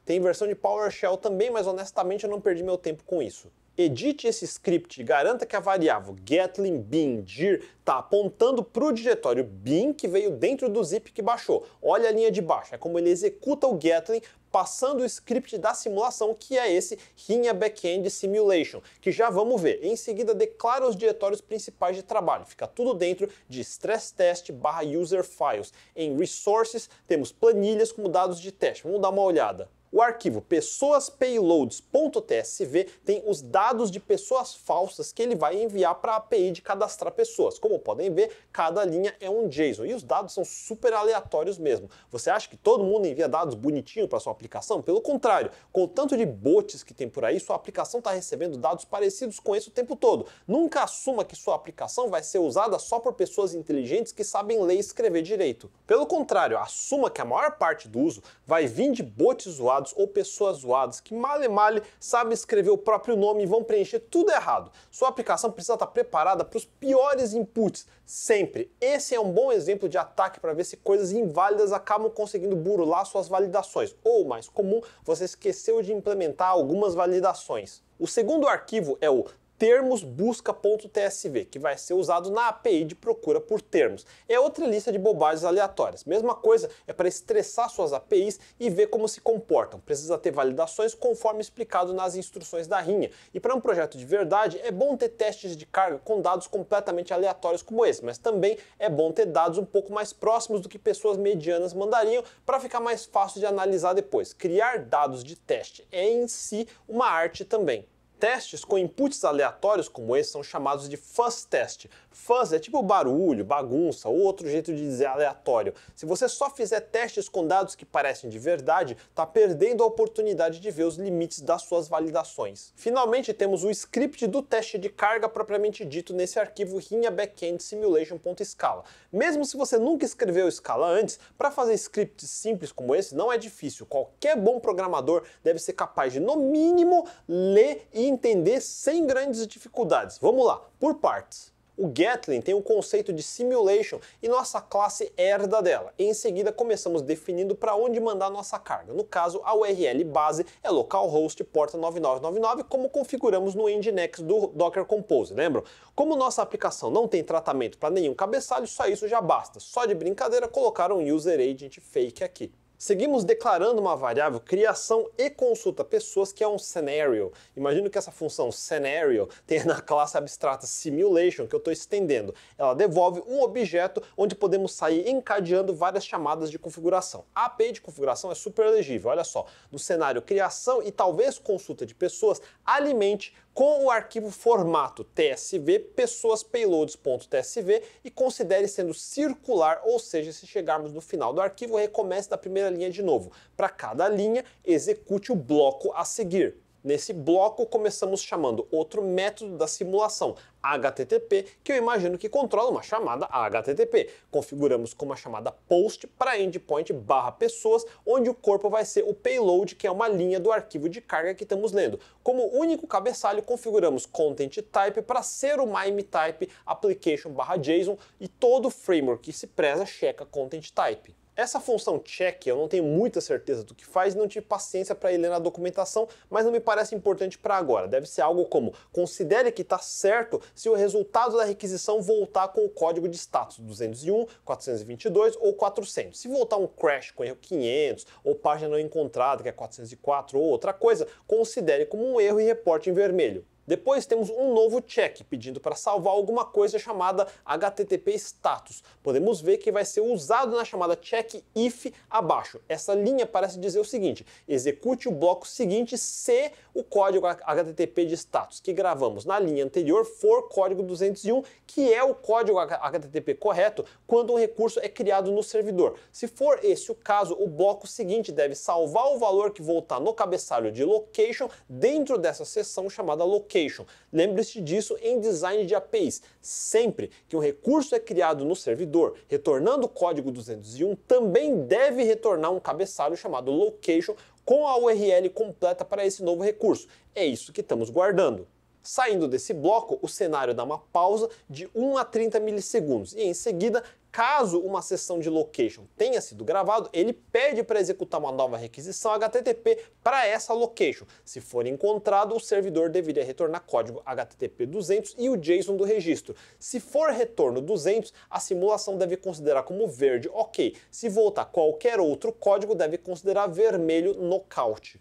Tem versão de PowerShell também, mas honestamente eu não perdi meu tempo com isso edite esse script e garanta que a variável getlin bin dir está apontando para o diretório bin que veio dentro do zip que baixou. Olha a linha de baixo, é como ele executa o getlin passando o script da simulação, que é esse Rinha Backend Simulation, que já vamos ver. Em seguida, declara os diretórios principais de trabalho. Fica tudo dentro de stress test barra user files. Em resources, temos planilhas como dados de teste. Vamos dar uma olhada. O arquivo pessoaspayloads.tsv tem os dados de pessoas falsas que ele vai enviar para a API de cadastrar pessoas. Como podem ver, cada linha é um JSON e os dados são super aleatórios mesmo. Você acha que todo mundo envia dados bonitinho para sua aplicação? Pelo contrário, com o tanto de bots que tem por aí, sua aplicação está recebendo dados parecidos com esse o tempo todo. Nunca assuma que sua aplicação vai ser usada só por pessoas inteligentes que sabem ler e escrever direito. Pelo contrário, assuma que a maior parte do uso vai vir de bots zoados zoados ou pessoas zoadas que male male sabem escrever o próprio nome e vão preencher tudo errado. Sua aplicação precisa estar preparada para os piores inputs, sempre. Esse é um bom exemplo de ataque para ver se coisas inválidas acabam conseguindo burular suas validações, ou mais comum, você esqueceu de implementar algumas validações. O segundo arquivo é o termos busca.tsv, que vai ser usado na API de procura por termos. É outra lista de bobagens aleatórias. Mesma coisa é para estressar suas APIs e ver como se comportam. Precisa ter validações conforme explicado nas instruções da rinha. E para um projeto de verdade, é bom ter testes de carga com dados completamente aleatórios como esse, mas também é bom ter dados um pouco mais próximos do que pessoas medianas mandariam para ficar mais fácil de analisar depois. Criar dados de teste é em si uma arte também. Testes com inputs aleatórios como esse são chamados de fuzz test. Fuzz é tipo barulho, bagunça ou outro jeito de dizer aleatório. Se você só fizer testes com dados que parecem de verdade, está perdendo a oportunidade de ver os limites das suas validações. Finalmente temos o script do teste de carga propriamente dito nesse arquivo rinha backend simulation.scala. Mesmo se você nunca escreveu escala antes, para fazer scripts simples como esse não é difícil. Qualquer bom programador deve ser capaz de, no mínimo, ler e entender sem grandes dificuldades. Vamos lá, por partes. O Gatling tem o um conceito de simulation e nossa classe herda dela. Em seguida, começamos definindo para onde mandar nossa carga. No caso, a URL base é localhost porta 9999, como configuramos no Nginx do Docker Compose, lembram? Como nossa aplicação não tem tratamento para nenhum cabeçalho, só isso já basta. Só de brincadeira colocaram um user agent fake aqui. Seguimos declarando uma variável criação e consulta pessoas, que é um scenario. Imagino que essa função scenario tenha na classe abstrata simulation, que eu estou estendendo. Ela devolve um objeto onde podemos sair encadeando várias chamadas de configuração. A API de configuração é super legível, olha só. No cenário criação e talvez consulta de pessoas, alimente com o arquivo formato TSV, pessoas payloads.tsv e considere sendo circular, ou seja, se chegarmos no final do arquivo, recomece da primeira linha de novo. Para cada linha, execute o bloco a seguir. Nesse bloco, começamos chamando outro método da simulação, HTTP, que eu imagino que controla uma chamada HTTP. Configuramos como uma chamada POST para endpoint barra pessoas, onde o corpo vai ser o payload, que é uma linha do arquivo de carga que estamos lendo. Como único cabeçalho, configuramos content type para ser o MIME type application barra JSON e todo framework que se preza checa content type. Essa função check eu não tenho muita certeza do que faz, não tive paciência para ler na documentação, mas não me parece importante para agora. Deve ser algo como considere que está certo se o resultado da requisição voltar com o código de status 201, 422 ou 400. Se voltar um crash com erro 500 ou página não encontrada que é 404 ou outra coisa, considere como um erro e reporte em vermelho. Depois temos um novo check pedindo para salvar alguma coisa chamada HTTP status. Podemos ver que vai ser usado na chamada check if abaixo. Essa linha parece dizer o seguinte: execute o bloco seguinte se o código HTTP de status que gravamos na linha anterior for código 201, que é o código HTTP correto quando um recurso é criado no servidor. Se for esse o caso, o bloco seguinte deve salvar o valor que voltar no cabeçalho de location dentro dessa seção chamada location Application. Lembre-se disso em design de APIs. Sempre que um recurso é criado no servidor, retornando o código 201, também deve retornar um cabeçalho chamado location com a URL completa para esse novo recurso. É isso que estamos guardando. Saindo desse bloco, o cenário dá uma pausa de 1 a 30 milissegundos e em seguida Caso uma sessão de location tenha sido gravado, ele pede para executar uma nova requisição HTTP para essa location. Se for encontrado, o servidor deveria retornar código HTTP 200 e o JSON do registro. Se for retorno 200, a simulação deve considerar como verde OK. Se voltar qualquer outro código, deve considerar vermelho nocaute.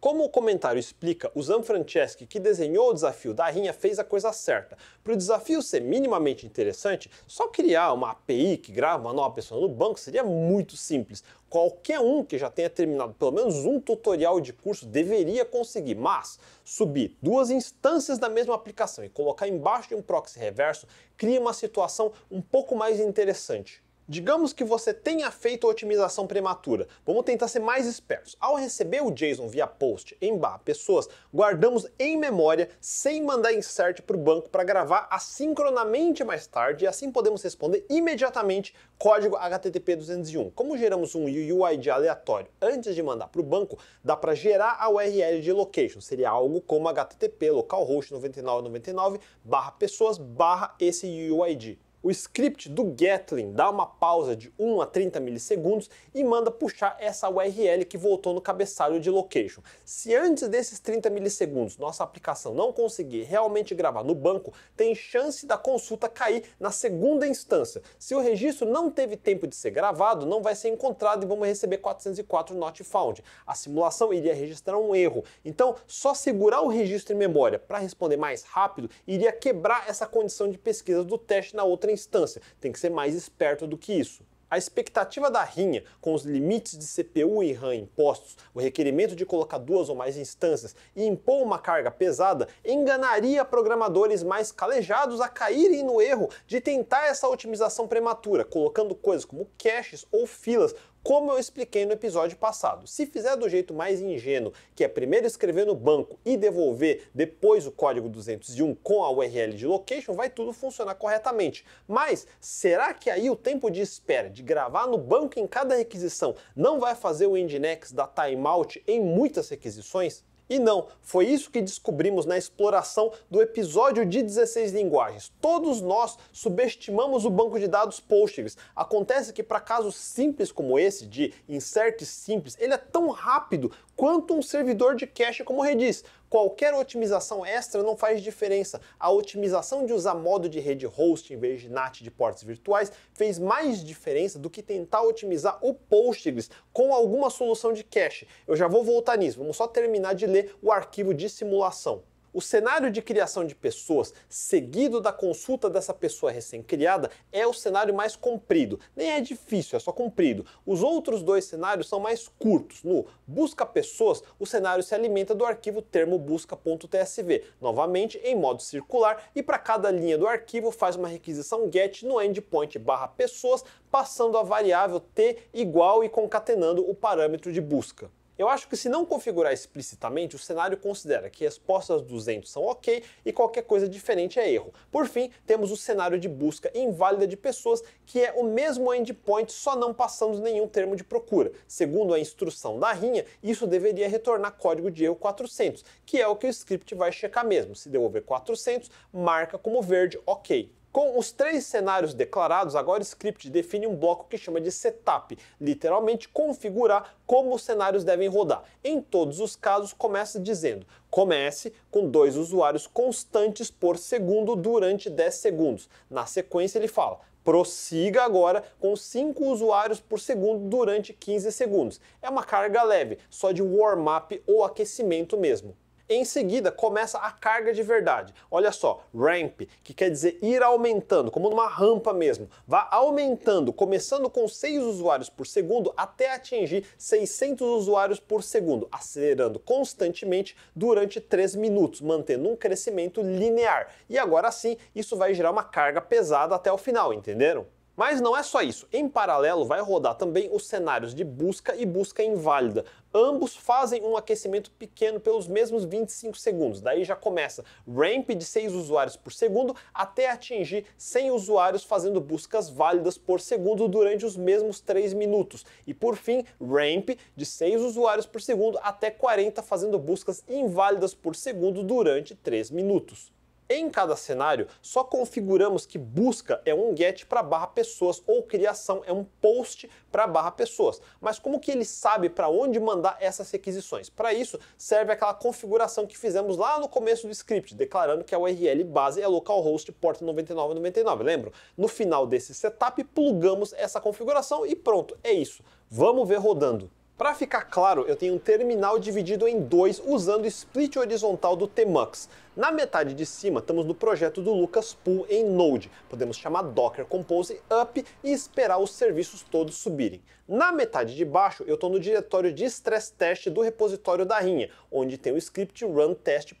Como o comentário explica, o Zanfranceschi, que desenhou o desafio da rinha, fez a coisa certa. Para o desafio ser minimamente interessante, só criar uma API que grava uma nova pessoa no banco seria muito simples. Qualquer um que já tenha terminado pelo menos um tutorial de curso deveria conseguir, mas subir duas instâncias da mesma aplicação e colocar embaixo de um proxy reverso cria uma situação um pouco mais interessante. Digamos que você tenha feito a otimização prematura. Vamos tentar ser mais espertos. Ao receber o JSON via post em barra pessoas, guardamos em memória sem mandar insert para o banco para gravar assincronamente mais tarde e assim podemos responder imediatamente código HTTP 201. Como geramos um UUID aleatório antes de mandar para o banco, dá para gerar a URL de location. Seria algo como http localhost 9999 barra pessoas barra esse UUID. O script do Gatling dá uma pausa de 1 a 30 milissegundos e manda puxar essa URL que voltou no cabeçalho de location. Se antes desses 30 milissegundos nossa aplicação não conseguir realmente gravar no banco, tem chance da consulta cair na segunda instância. Se o registro não teve tempo de ser gravado, não vai ser encontrado e vamos receber 404 not found. A simulação iria registrar um erro. Então, só segurar o registro em memória para responder mais rápido iria quebrar essa condição de pesquisa do teste na outra outra instância, tem que ser mais esperto do que isso. A expectativa da rinha, com os limites de CPU e RAM impostos, o requerimento de colocar duas ou mais instâncias e impor uma carga pesada, enganaria programadores mais calejados a caírem no erro de tentar essa otimização prematura, colocando coisas como caches ou filas como eu expliquei no episódio passado, se fizer do jeito mais ingênuo, que é primeiro escrever no banco e devolver depois o código 201 com a URL de location, vai tudo funcionar corretamente. Mas será que aí o tempo de espera de gravar no banco em cada requisição não vai fazer o Nginx dar timeout em muitas requisições? E não, foi isso que descobrimos na exploração do episódio de 16 linguagens. Todos nós subestimamos o banco de dados Postgres. Acontece que para casos simples como esse de insert simples, ele é tão rápido quanto um servidor de cache como Redis. Qualquer otimização extra não faz diferença. A otimização de usar modo de rede host em vez de NAT de portas virtuais fez mais diferença do que tentar otimizar o Postgres com alguma solução de cache. Eu já vou voltar nisso, vamos só terminar de ler o arquivo de simulação. O cenário de criação de pessoas, seguido da consulta dessa pessoa recém-criada, é o cenário mais comprido. Nem é difícil, é só comprido. Os outros dois cenários são mais curtos. No busca pessoas, o cenário se alimenta do arquivo termo busca.tsv, novamente em modo circular, e para cada linha do arquivo faz uma requisição get no endpoint barra pessoas, passando a variável t igual e concatenando o parâmetro de busca. Eu acho que se não configurar explicitamente, o cenário considera que respostas 200 são ok e qualquer coisa diferente é erro. Por fim, temos o cenário de busca inválida de pessoas, que é o mesmo endpoint, só não passamos nenhum termo de procura. Segundo a instrução da rinha, isso deveria retornar código de erro 400, que é o que o script vai checar mesmo. Se devolver 400, marca como verde ok. Com os três cenários declarados, agora o script define um bloco que chama de setup, literalmente configurar como os cenários devem rodar. Em todos os casos, começa dizendo: comece com dois usuários constantes por segundo durante 10 segundos. Na sequência, ele fala: prossiga agora com 5 usuários por segundo durante 15 segundos. É uma carga leve, só de warm-up ou aquecimento mesmo. Em seguida, começa a carga de verdade. Olha só, ramp, que quer dizer ir aumentando, como numa rampa mesmo. Vá aumentando, começando com 6 usuários por segundo até atingir 600 usuários por segundo, acelerando constantemente durante 3 minutos, mantendo um crescimento linear. E agora sim, isso vai gerar uma carga pesada até o final, entenderam? Mas não é só isso. Em paralelo, vai rodar também os cenários de busca e busca inválida. Ambos fazem um aquecimento pequeno pelos mesmos 25 segundos. Daí já começa ramp de 6 usuários por segundo até atingir 100 usuários fazendo buscas válidas por segundo durante os mesmos 3 minutos. E por fim, ramp de 6 usuários por segundo até 40 fazendo buscas inválidas por segundo durante 3 minutos. Em cada cenário, só configuramos que busca é um get para barra pessoas ou criação é um post para barra pessoas. Mas como que ele sabe para onde mandar essas requisições? Para isso, serve aquela configuração que fizemos lá no começo do script, declarando que a URL base é localhost porta 9999, Lembro? No final desse setup, plugamos essa configuração e pronto, é isso. Vamos ver rodando. Para ficar claro, eu tenho um terminal dividido em dois usando o split horizontal do Tmux. Na metade de cima, estamos no projeto do Lucas Pool em Node. Podemos chamar Docker Compose Up e esperar os serviços todos subirem. Na metade de baixo, eu estou no diretório de stress test do repositório da Rinha, onde tem o script runtest.sh,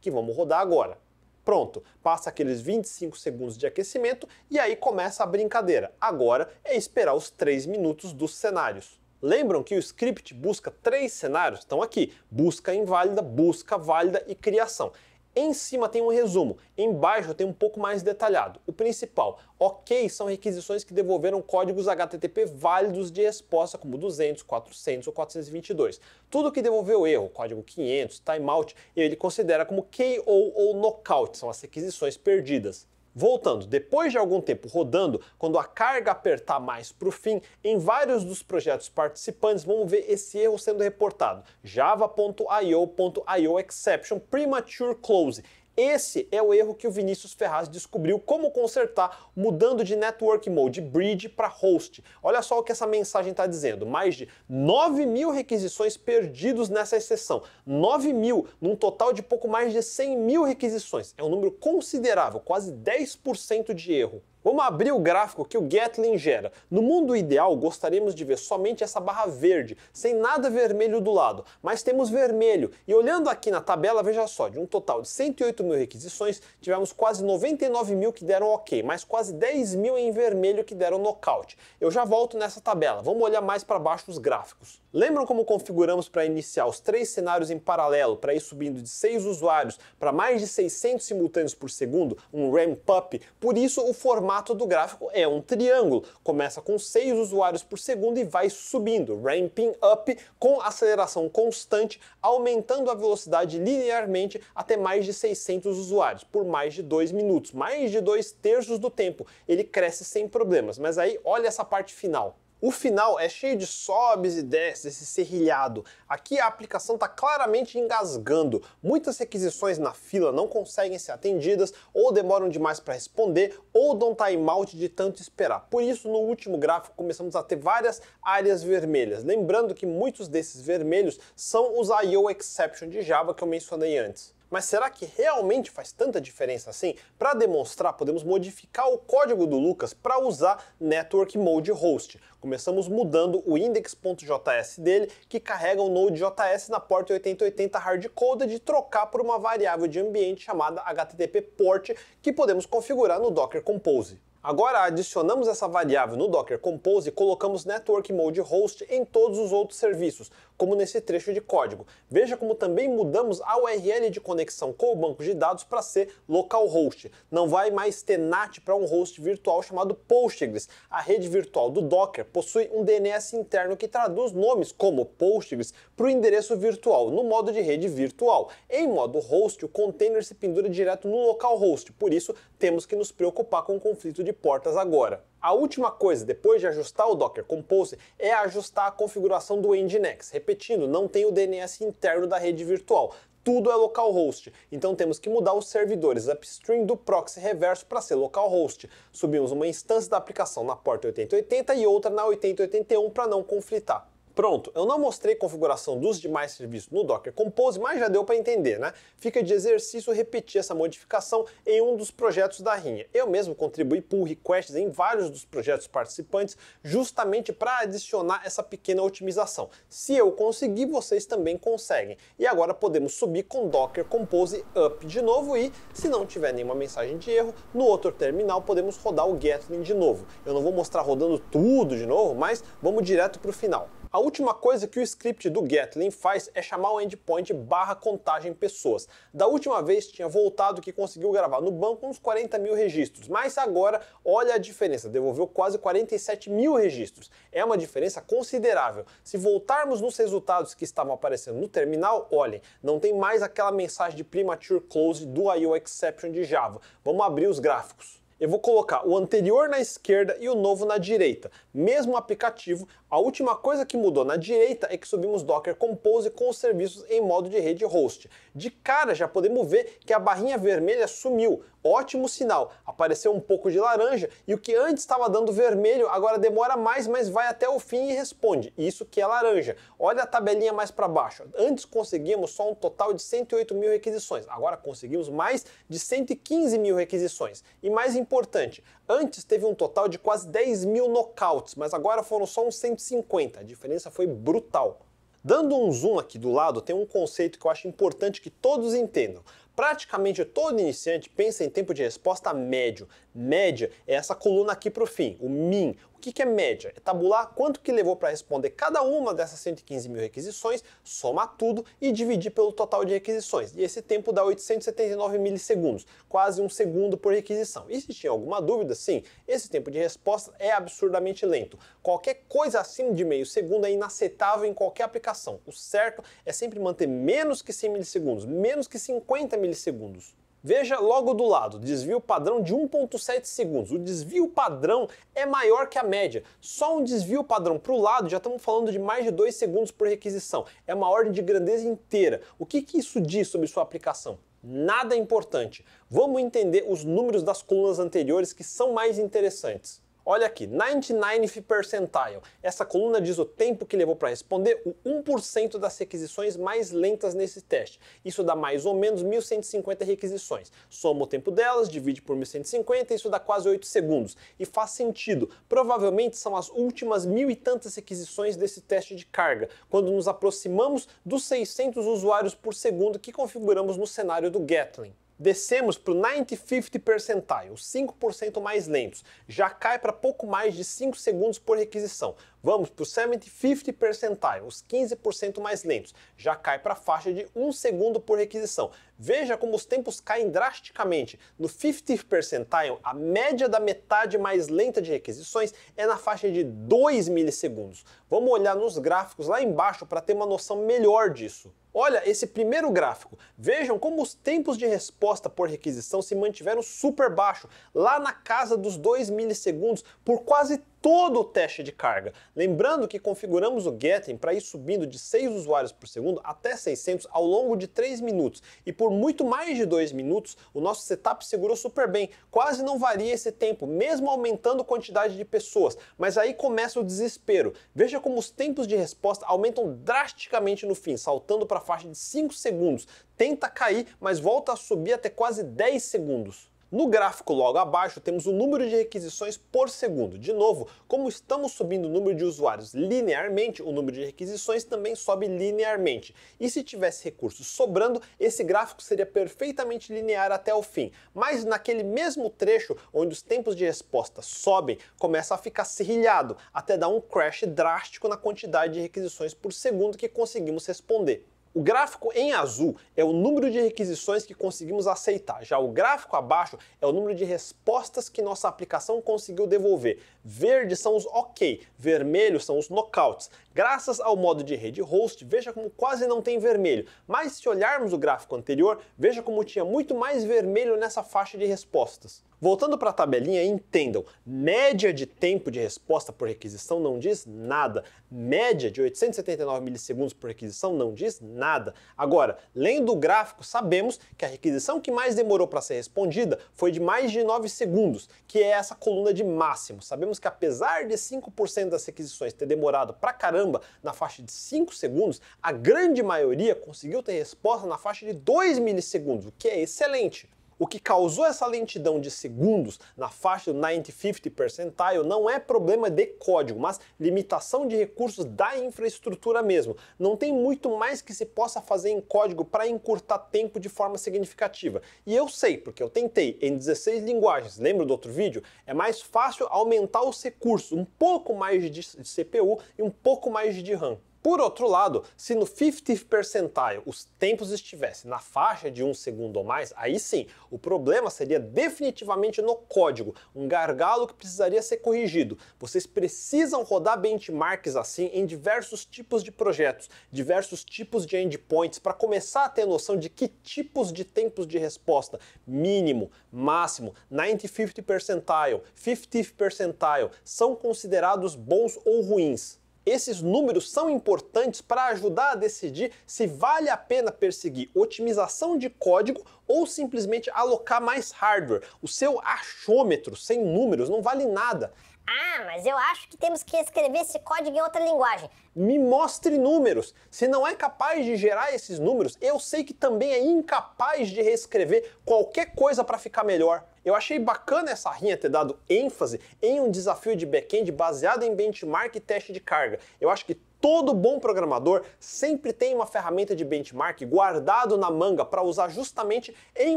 que vamos rodar agora. Pronto, passa aqueles 25 segundos de aquecimento e aí começa a brincadeira. Agora é esperar os 3 minutos dos cenários. Lembram que o script busca três cenários? Estão aqui: busca inválida, busca válida e criação. Em cima tem um resumo, embaixo tem um pouco mais detalhado. O principal, ok, são requisições que devolveram códigos HTTP válidos de resposta, como 200, 400 ou 422. Tudo que devolveu erro, código 500, timeout, ele considera como KO ou knockout, são as requisições perdidas. Voltando, depois de algum tempo rodando, quando a carga apertar mais para o fim, em vários dos projetos participantes vamos ver esse erro sendo reportado: java.io.io exception premature close. Esse é o erro que o Vinícius Ferraz descobriu como consertar mudando de network mode bridge para host. Olha só o que essa mensagem está dizendo: mais de 9 mil requisições perdidos nessa exceção. 9 mil, num total de pouco mais de 100 mil requisições. É um número considerável, quase 10% de erro. Vamos abrir o gráfico que o Gatling gera. No mundo ideal, gostaríamos de ver somente essa barra verde, sem nada vermelho do lado, mas temos vermelho. E olhando aqui na tabela, veja só, de um total de 108 mil requisições, tivemos quase 99 mil que deram ok, mas quase 10 mil em vermelho que deram nocaute. Eu já volto nessa tabela, vamos olhar mais para baixo os gráficos. Lembram como configuramos para iniciar os três cenários em paralelo, para ir subindo de 6 usuários para mais de 600 simultâneos por segundo, um ramp-up? Por isso, o formato formato do gráfico é um triângulo. Começa com 6 usuários por segundo e vai subindo, ramping up com aceleração constante, aumentando a velocidade linearmente até mais de 600 usuários por mais de 2 minutos, mais de 2 terços do tempo. Ele cresce sem problemas. Mas aí olha essa parte final. O final é cheio de sobes e desces, esse serrilhado. Aqui a aplicação está claramente engasgando. Muitas requisições na fila não conseguem ser atendidas, ou demoram demais para responder, ou dão timeout de tanto esperar. Por isso, no último gráfico, começamos a ter várias áreas vermelhas. Lembrando que muitos desses vermelhos são os IO Exception de Java que eu mencionei antes. Mas será que realmente faz tanta diferença assim? Para demonstrar, podemos modificar o código do Lucas para usar Network Mode Host. Começamos mudando o index.js dele, que carrega o Node.js na porta 8080 hardcoded e trocar por uma variável de ambiente chamada HTTP port, que podemos configurar no Docker Compose. Agora adicionamos essa variável no Docker Compose e colocamos Network Mode Host em todos os outros serviços, como nesse trecho de código. Veja como também mudamos a URL de conexão com o banco de dados para ser localhost. Não vai mais ter NAT para um host virtual chamado Postgres. A rede virtual do Docker possui um DNS interno que traduz nomes como Postgres para o endereço virtual no modo de rede virtual. Em modo host, o container se pendura direto no localhost, por isso temos que nos preocupar com o conflito de portas agora. A última coisa, depois de ajustar o Docker Compose, é ajustar a configuração do Nginx. Repetindo, não tem o DNS interno da rede virtual, tudo é localhost. Então temos que mudar os servidores upstream do proxy reverso para ser localhost. Subimos uma instância da aplicação na porta 8080 e outra na 8081 para não conflitar. Pronto, eu não mostrei configuração dos demais serviços no Docker Compose, mas já deu para entender, né? Fica de exercício repetir essa modificação em um dos projetos da Rinha. Eu mesmo contribuí pull requests em vários dos projetos participantes, justamente para adicionar essa pequena otimização. Se eu conseguir, vocês também conseguem. E agora podemos subir com Docker Compose up de novo e, se não tiver nenhuma mensagem de erro, no outro terminal podemos rodar o Gatling de novo. Eu não vou mostrar rodando tudo de novo, mas vamos direto para o final. A última coisa que o script do Gatling faz é chamar o endpoint barra contagem pessoas. Da última vez tinha voltado que conseguiu gravar no banco uns 40 mil registros, mas agora olha a diferença, devolveu quase 47 mil registros. É uma diferença considerável. Se voltarmos nos resultados que estavam aparecendo no terminal, olhem, não tem mais aquela mensagem de premature close do IO exception de Java. Vamos abrir os gráficos. Eu vou colocar o anterior na esquerda e o novo na direita. Mesmo aplicativo, a última coisa que mudou na direita é que subimos Docker Compose com os serviços em modo de rede host. De cara já podemos ver que a barrinha vermelha sumiu. Ótimo sinal. Apareceu um pouco de laranja e o que antes estava dando vermelho agora demora mais, mas vai até o fim e responde. Isso que é laranja. Olha a tabelinha mais para baixo. Antes conseguimos só um total de 108 mil requisições. Agora conseguimos mais de 115 mil requisições. E mais importante, Antes teve um total de quase 10 mil nocautes, mas agora foram só uns 150. A diferença foi brutal. Dando um zoom aqui do lado, tem um conceito que eu acho importante que todos entendam. Praticamente todo iniciante pensa em tempo de resposta médio. Média é essa coluna aqui para o fim, o min, o que, que é média? É tabular quanto que levou para responder cada uma dessas 115 mil requisições, somar tudo e dividir pelo total de requisições. E esse tempo dá 879 milissegundos, quase um segundo por requisição. E se tinha alguma dúvida, sim, esse tempo de resposta é absurdamente lento. Qualquer coisa acima de meio segundo é inaceitável em qualquer aplicação. O certo é sempre manter menos que 100 milissegundos, menos que 50 milissegundos. Veja logo do lado, desvio padrão de 1.7 segundos. O desvio padrão é maior que a média. Só um desvio padrão para o lado já estamos falando de mais de 2 segundos por requisição. É uma ordem de grandeza inteira. O que, que isso diz sobre sua aplicação? Nada importante. Vamos entender os números das colunas anteriores que são mais interessantes. Olha aqui, 99th percentile. Essa coluna diz o tempo que levou para responder o 1% das requisições mais lentas nesse teste. Isso dá mais ou menos 1.150 requisições. Soma o tempo delas, divide por 1.150, isso dá quase 8 segundos. E faz sentido. Provavelmente são as últimas mil e tantas requisições desse teste de carga, quando nos aproximamos dos 600 usuários por segundo que configuramos no cenário do Gatling descemos para o 95th percentile, os 5% mais lentos, já cai para pouco mais de 5 segundos por requisição. Vamos para o 75th percentile, os 15% mais lentos, já cai para a faixa de 1 segundo por requisição. Veja como os tempos caem drasticamente. No 50th percentile, a média da metade mais lenta de requisições é na faixa de 2 milissegundos. Vamos olhar nos gráficos lá embaixo para ter uma noção melhor disso. Olha esse primeiro gráfico. Vejam como os tempos de resposta por requisição se mantiveram super baixo, lá na casa dos 2 milissegundos, por quase todo o teste de carga. Lembrando que configuramos o Getting para ir subindo de 6 usuários por segundo até 600 ao longo de 3 minutos. E por muito mais de 2 minutos, o nosso setup segurou super bem. Quase não varia esse tempo, mesmo aumentando a quantidade de pessoas. Mas aí começa o desespero. Veja como os tempos de resposta aumentam drasticamente no fim, saltando para a faixa de 5 segundos. Tenta cair, mas volta a subir até quase 10 segundos. No gráfico logo abaixo temos o número de requisições por segundo. De novo, como estamos subindo o número de usuários linearmente, o número de requisições também sobe linearmente. E se tivesse recursos sobrando, esse gráfico seria perfeitamente linear até o fim. Mas naquele mesmo trecho onde os tempos de resposta sobem, começa a ficar serrilhado, até dar um crash drástico na quantidade de requisições por segundo que conseguimos responder. O gráfico em azul é o número de requisições que conseguimos aceitar, já o gráfico abaixo é o número de respostas que nossa aplicação conseguiu devolver. Verde são os ok, vermelho são os knockouts. Graças ao modo de rede host, veja como quase não tem vermelho, mas se olharmos o gráfico anterior, veja como tinha muito mais vermelho nessa faixa de respostas. Voltando para a tabelinha, entendam, média de tempo de resposta por requisição não diz nada, média de 879 milissegundos por requisição não diz nada. Agora, lendo o gráfico, sabemos que a requisição que mais demorou para ser respondida foi de mais de 9 segundos, que é essa coluna de máximo. Sabemos percebemos que apesar de 5% das requisições ter demorado pra caramba na faixa de 5 segundos, a grande maioria conseguiu ter resposta na faixa de 2 milissegundos, o que é excelente. O que causou essa lentidão de segundos na faixa do 90-50 percentile não é problema de código, mas limitação de recursos da infraestrutura mesmo. Não tem muito mais que se possa fazer em código para encurtar tempo de forma significativa. E eu sei, porque eu tentei em 16 linguagens, lembra do outro vídeo? É mais fácil aumentar os recursos, um pouco mais de CPU e um pouco mais de RAM. Por outro lado, se no 50th percentile os tempos estivessem na faixa de um segundo ou mais, aí sim, o problema seria definitivamente no código, um gargalo que precisaria ser corrigido. Vocês precisam rodar benchmarks assim em diversos tipos de projetos, diversos tipos de endpoints, para começar a ter noção de que tipos de tempos de resposta, mínimo, máximo, 95th percentile, 50th percentile, são considerados bons ou ruins. Esses números são importantes para ajudar a decidir se vale a pena perseguir otimização de código ou simplesmente alocar mais hardware. O seu achômetro sem números não vale nada. Ah, mas eu acho que temos que escrever esse código em outra linguagem. Me mostre números. Se não é capaz de gerar esses números, eu sei que também é incapaz de reescrever qualquer coisa para ficar melhor. Eu achei bacana essa rinha ter dado ênfase em um desafio de back-end baseado em benchmark e teste de carga. Eu acho que Todo bom programador sempre tem uma ferramenta de benchmark guardado na manga para usar justamente em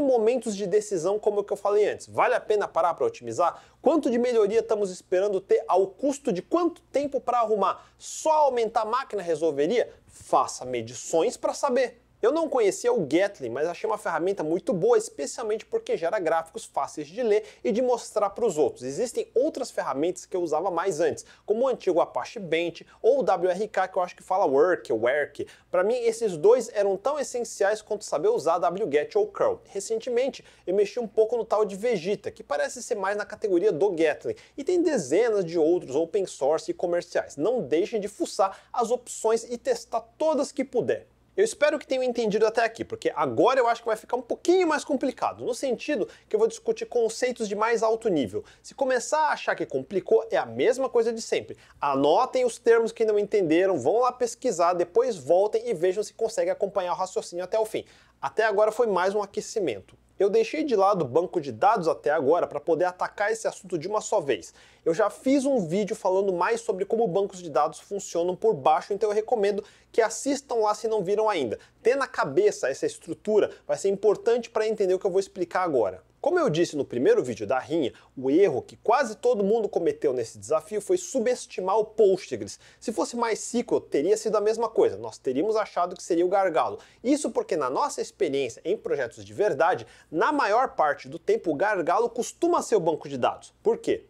momentos de decisão, como o que eu falei antes. Vale a pena parar para otimizar? Quanto de melhoria estamos esperando ter ao custo de quanto tempo para arrumar? Só aumentar a máquina resolveria? Faça medições para saber. Eu não conhecia o Gatling, mas achei uma ferramenta muito boa, especialmente porque gera gráficos fáceis de ler e de mostrar para os outros. Existem outras ferramentas que eu usava mais antes, como o antigo Apache Bench ou o WRK, que eu acho que fala Work, Work. Para mim, esses dois eram tão essenciais quanto saber usar WGET ou Curl. Recentemente, eu mexi um pouco no tal de Vegeta, que parece ser mais na categoria do Gatling, e tem dezenas de outros open source e comerciais. Não deixem de fuçar as opções e testar todas que puder. Eu espero que tenham entendido até aqui, porque agora eu acho que vai ficar um pouquinho mais complicado, no sentido que eu vou discutir conceitos de mais alto nível. Se começar a achar que complicou, é a mesma coisa de sempre. Anotem os termos que não entenderam, vão lá pesquisar, depois voltem e vejam se consegue acompanhar o raciocínio até o fim. Até agora foi mais um aquecimento. Eu deixei de lado o banco de dados até agora para poder atacar esse assunto de uma só vez. Eu já fiz um vídeo falando mais sobre como bancos de dados funcionam por baixo, então eu recomendo que assistam lá se não viram ainda. Ter na cabeça essa estrutura vai ser importante para entender o que eu vou explicar agora. Como eu disse no primeiro vídeo da rinha, o erro que quase todo mundo cometeu nesse desafio foi subestimar o Postgres. Se fosse mais teria sido a mesma coisa, nós teríamos achado que seria o gargalo. Isso porque na nossa experiência em projetos de verdade, na maior parte do tempo o gargalo costuma ser o banco de dados. Por quê?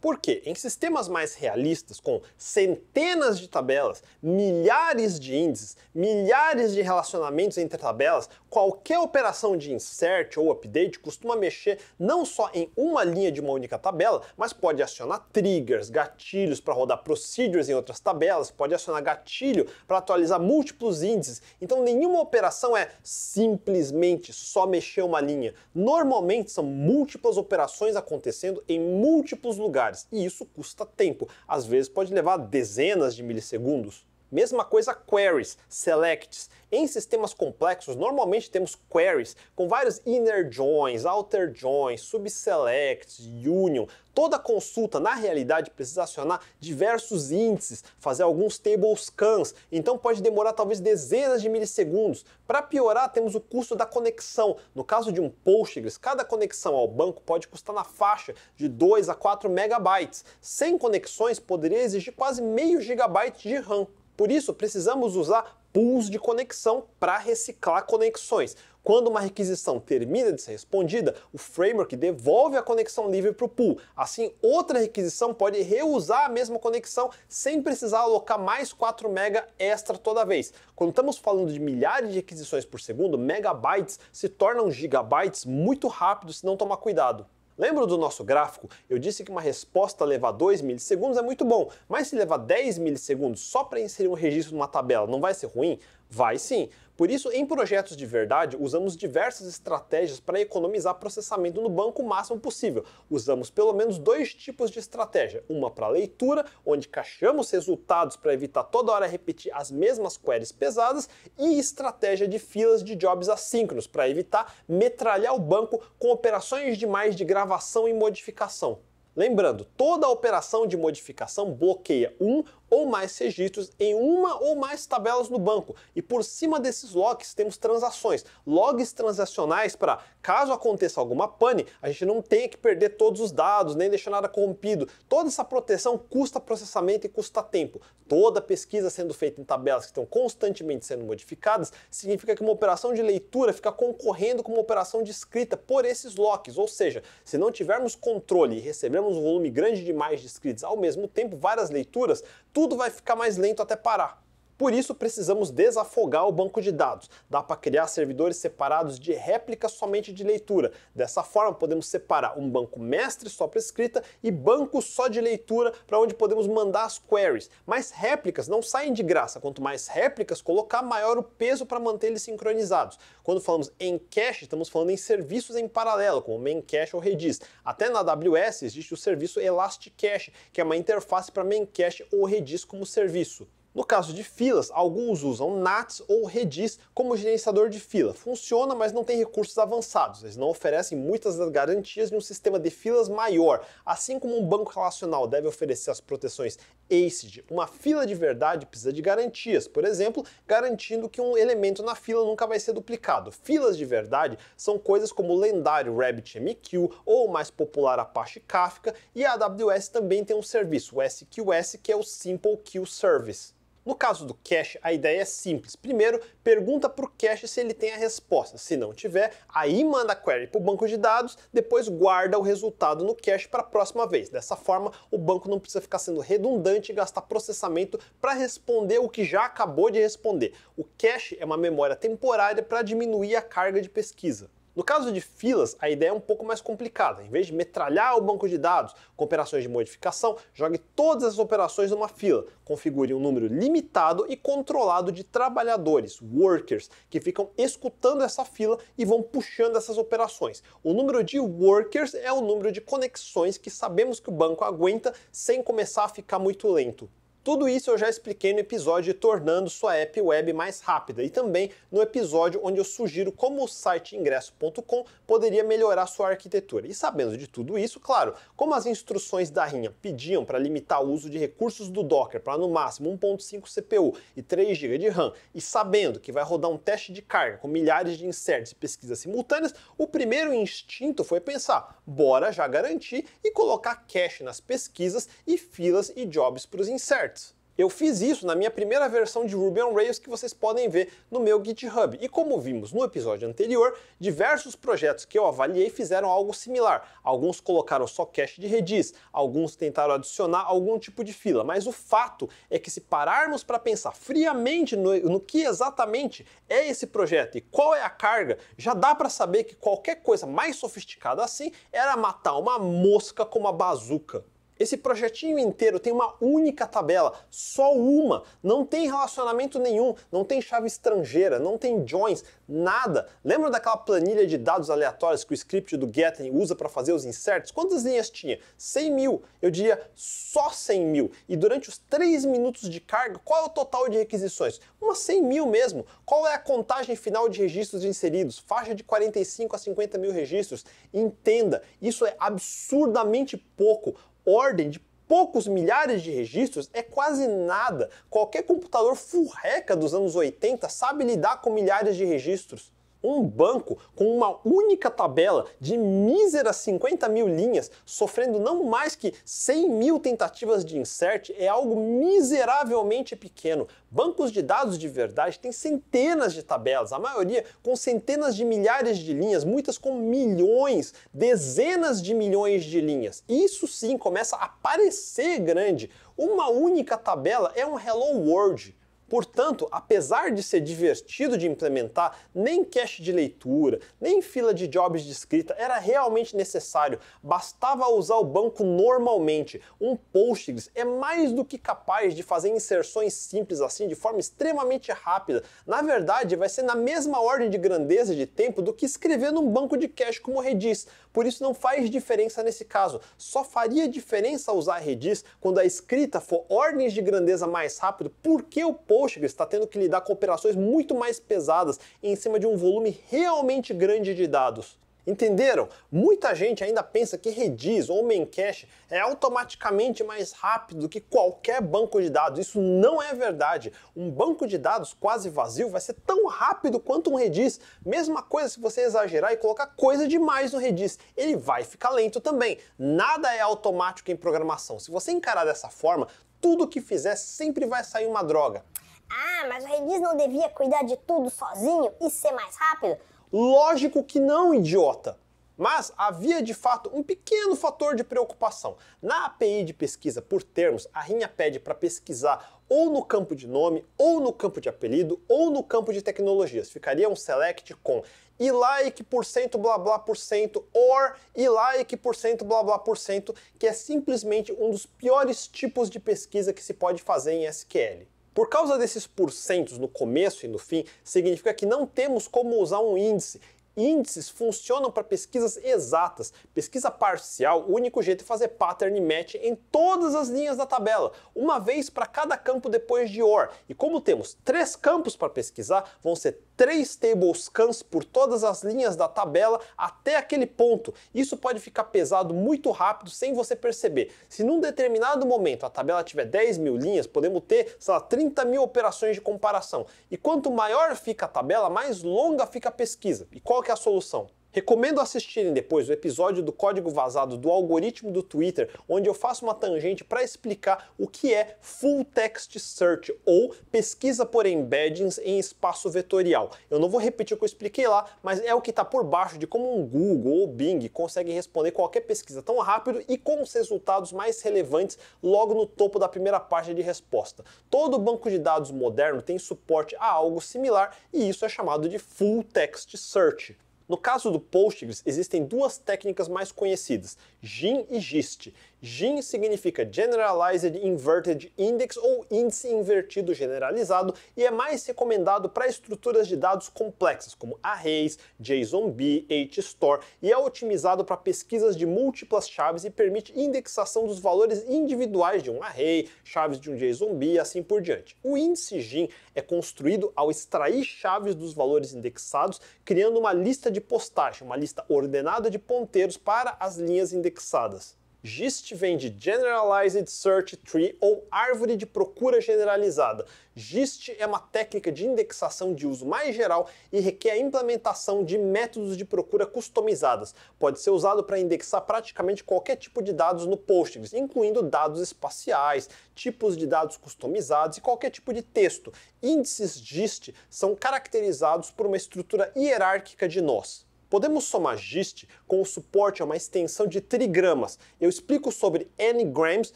Por quê? Em sistemas mais realistas, com centenas de tabelas, milhares de índices, milhares de relacionamentos entre tabelas, qualquer operação de insert ou update costuma mexer não só em uma linha de uma única tabela, mas pode acionar triggers, gatilhos para rodar procedures em outras tabelas, pode acionar gatilho para atualizar múltiplos índices. Então nenhuma operação é simplesmente só mexer uma linha. Normalmente são múltiplas operações acontecendo em múltiplos lugares lugares. E isso custa tempo, às vezes pode levar dezenas de milissegundos. Mesma coisa queries, selects. Em sistemas complexos, normalmente temos queries com vários inner joins, outer joins, subselects, union. Toda consulta, na realidade, precisa acionar diversos índices, fazer alguns table scans, então pode demorar talvez dezenas de milissegundos. Para piorar, temos o custo da conexão. No caso de um Postgres, cada conexão ao banco pode custar na faixa de 2 a 4 megabytes. Sem conexões, poderia exigir quase meio gigabyte de RAM. Por isso, precisamos usar pools de conexão para reciclar conexões. Quando uma requisição termina de ser respondida, o framework devolve a conexão livre para o pool. Assim, outra requisição pode reusar a mesma conexão sem precisar alocar mais 4 MB extra toda vez. Quando estamos falando de milhares de requisições por segundo, megabytes se tornam gigabytes muito rápido se não tomar cuidado. Lembra do nosso gráfico? Eu disse que uma resposta levar 2 milissegundos é muito bom, mas se levar 10 milissegundos só para inserir um registro numa tabela, não vai ser ruim? Vai sim. Por isso, em projetos de verdade, usamos diversas estratégias para economizar processamento no banco o máximo possível. Usamos pelo menos dois tipos de estratégia: uma para leitura, onde caixamos resultados para evitar toda hora repetir as mesmas queries pesadas, e estratégia de filas de jobs assíncronos, para evitar metralhar o banco com operações demais de gravação e modificação. Lembrando, toda operação de modificação bloqueia um ou mais registros em uma ou mais tabelas no banco. E por cima desses logs temos transações, logs transacionais para caso aconteça alguma pane, a gente não tenha que perder todos os dados, nem deixar nada corrompido. Toda essa proteção custa processamento e custa tempo. Toda pesquisa sendo feita em tabelas que estão constantemente sendo modificadas significa que uma operação de leitura fica concorrendo com uma operação de escrita por esses locks, ou seja, se não tivermos controle e recebermos um volume grande demais de escritos ao mesmo tempo, várias leituras, tudo vai ficar mais lento até parar. Por isso, precisamos desafogar o banco de dados. Dá para criar servidores separados de réplica somente de leitura. Dessa forma, podemos separar um banco mestre só para escrita e banco só de leitura para onde podemos mandar as queries. Mas réplicas não saem de graça. Quanto mais réplicas colocar, maior o peso para manter eles sincronizados. Quando falamos em cache, estamos falando em serviços em paralelo, como main cache ou redis. Até na AWS existe o serviço Elastic Cache, que é uma interface para main cache ou redis como serviço. No caso de filas, alguns usam NATS ou Redis como gerenciador de fila. Funciona, mas não tem recursos avançados. Eles não oferecem muitas das garantias de um sistema de filas maior. Assim como um banco relacional deve oferecer as proteções ACID, uma fila de verdade precisa de garantias, por exemplo, garantindo que um elemento na fila nunca vai ser duplicado. Filas de verdade são coisas como o lendário RabbitMQ ou o mais popular Apache Kafka, e a AWS também tem um serviço, o SQS, que é o Simple Queue Service. No caso do cache, a ideia é simples. Primeiro, pergunta para o cache se ele tem a resposta. Se não tiver, aí manda a query para o banco de dados, depois guarda o resultado no cache para a próxima vez. Dessa forma, o banco não precisa ficar sendo redundante e gastar processamento para responder o que já acabou de responder. O cache é uma memória temporária para diminuir a carga de pesquisa. No caso de filas, a ideia é um pouco mais complicada. Em vez de metralhar o banco de dados com operações de modificação, jogue todas as operações numa fila. Configure um número limitado e controlado de trabalhadores, workers, que ficam escutando essa fila e vão puxando essas operações. O número de workers é o número de conexões que sabemos que o banco aguenta sem começar a ficar muito lento. Tudo isso eu já expliquei no episódio Tornando sua app web mais rápida e também no episódio onde eu sugiro como o site ingresso.com poderia melhorar sua arquitetura. E sabendo de tudo isso, claro, como as instruções da Rinha pediam para limitar o uso de recursos do Docker para no máximo 1.5 CPU e 3 GB de RAM, e sabendo que vai rodar um teste de carga com milhares de inserts e pesquisas simultâneas, o primeiro instinto foi pensar: bora já garantir e colocar cache nas pesquisas e filas e jobs para os inserts. Eu fiz isso na minha primeira versão de Ruby on Rails que vocês podem ver no meu GitHub. E como vimos no episódio anterior, diversos projetos que eu avaliei fizeram algo similar. Alguns colocaram só cache de redis, alguns tentaram adicionar algum tipo de fila, mas o fato é que se pararmos para pensar friamente no, no que exatamente é esse projeto e qual é a carga, já dá para saber que qualquer coisa mais sofisticada assim era matar uma mosca com uma bazuca. Esse projetinho inteiro tem uma única tabela, só uma, não tem relacionamento nenhum, não tem chave estrangeira, não tem joins, nada. Lembra daquela planilha de dados aleatórios que o script do Getting usa para fazer os inserts? Quantas linhas tinha? 100 mil. Eu diria só 100 mil. E durante os 3 minutos de carga, qual é o total de requisições? Uma 100 mil mesmo. Qual é a contagem final de registros inseridos? Faixa de 45 a 50 mil registros. Entenda, isso é absurdamente pouco ordem de poucos milhares de registros é quase nada. Qualquer computador furreca dos anos 80 sabe lidar com milhares de registros um banco com uma única tabela de míseras 50 mil linhas, sofrendo não mais que 100 mil tentativas de insert, é algo miseravelmente pequeno. Bancos de dados de verdade têm centenas de tabelas, a maioria com centenas de milhares de linhas, muitas com milhões, dezenas de milhões de linhas. Isso sim começa a parecer grande. Uma única tabela é um Hello World. Portanto, apesar de ser divertido de implementar, nem cache de leitura, nem fila de jobs de escrita era realmente necessário. Bastava usar o banco normalmente. Um Postgres é mais do que capaz de fazer inserções simples assim de forma extremamente rápida. Na verdade, vai ser na mesma ordem de grandeza de tempo do que escrever num banco de cache como o Redis. Por isso não faz diferença nesse caso. Só faria diferença usar redis quando a escrita for ordens de grandeza mais rápido, porque o Postgres está tendo que lidar com operações muito mais pesadas em cima de um volume realmente grande de dados. Entenderam? Muita gente ainda pensa que Redis ou Memcache é automaticamente mais rápido que qualquer banco de dados. Isso não é verdade. Um banco de dados quase vazio vai ser tão rápido quanto um Redis. Mesma coisa se você exagerar e colocar coisa demais no Redis. Ele vai ficar lento também. Nada é automático em programação. Se você encarar dessa forma, tudo que fizer sempre vai sair uma droga. Ah, mas o Redis não devia cuidar de tudo sozinho e ser mais rápido? Lógico que não, idiota! Mas havia de fato um pequeno fator de preocupação. Na API de pesquisa por termos, a Rinha pede para pesquisar ou no campo de nome, ou no campo de apelido, ou no campo de tecnologias. Ficaria um select com e like por cento blá blá por cento or e like por cento blá blá por cento, que é simplesmente um dos piores tipos de pesquisa que se pode fazer em SQL. Por causa desses porcentos no começo e no fim, significa que não temos como usar um índice índices funcionam para pesquisas exatas. Pesquisa parcial, o único jeito é fazer pattern match em todas as linhas da tabela, uma vez para cada campo depois de OR. E como temos três campos para pesquisar, vão ser 3 tablescans por todas as linhas da tabela até aquele ponto. Isso pode ficar pesado muito rápido sem você perceber. Se num determinado momento a tabela tiver 10 mil linhas, podemos ter, sei lá, 30 mil operações de comparação. E quanto maior fica a tabela, mais longa fica a pesquisa. E qual que é a solução? Recomendo assistirem depois o episódio do código vazado do algoritmo do Twitter, onde eu faço uma tangente para explicar o que é Full Text Search ou pesquisa por embeddings em espaço vetorial. Eu não vou repetir o que eu expliquei lá, mas é o que está por baixo de como um Google ou Bing conseguem responder qualquer pesquisa tão rápido e com os resultados mais relevantes logo no topo da primeira página de resposta. Todo banco de dados moderno tem suporte a algo similar e isso é chamado de Full Text Search. No caso do Postgres, existem duas técnicas mais conhecidas, GIN e GIST, GIN significa Generalized Inverted Index ou índice invertido generalizado e é mais recomendado para estruturas de dados complexas como arrays, JSONB, HStore e é otimizado para pesquisas de múltiplas chaves e permite indexação dos valores individuais de um array, chaves de um JSONB e assim por diante. O índice GIN é construído ao extrair chaves dos valores indexados, criando uma lista de postagem, uma lista ordenada de ponteiros para as linhas indexadas. GIST vem de Generalized Search Tree ou Árvore de Procura Generalizada. GIST é uma técnica de indexação de uso mais geral e requer a implementação de métodos de procura customizadas. Pode ser usado para indexar praticamente qualquer tipo de dados no Postgres, incluindo dados espaciais, tipos de dados customizados e qualquer tipo de texto. Índices GIST são caracterizados por uma estrutura hierárquica de nós. Podemos somar GIST com o suporte a uma extensão de trigramas. Eu explico sobre n-grams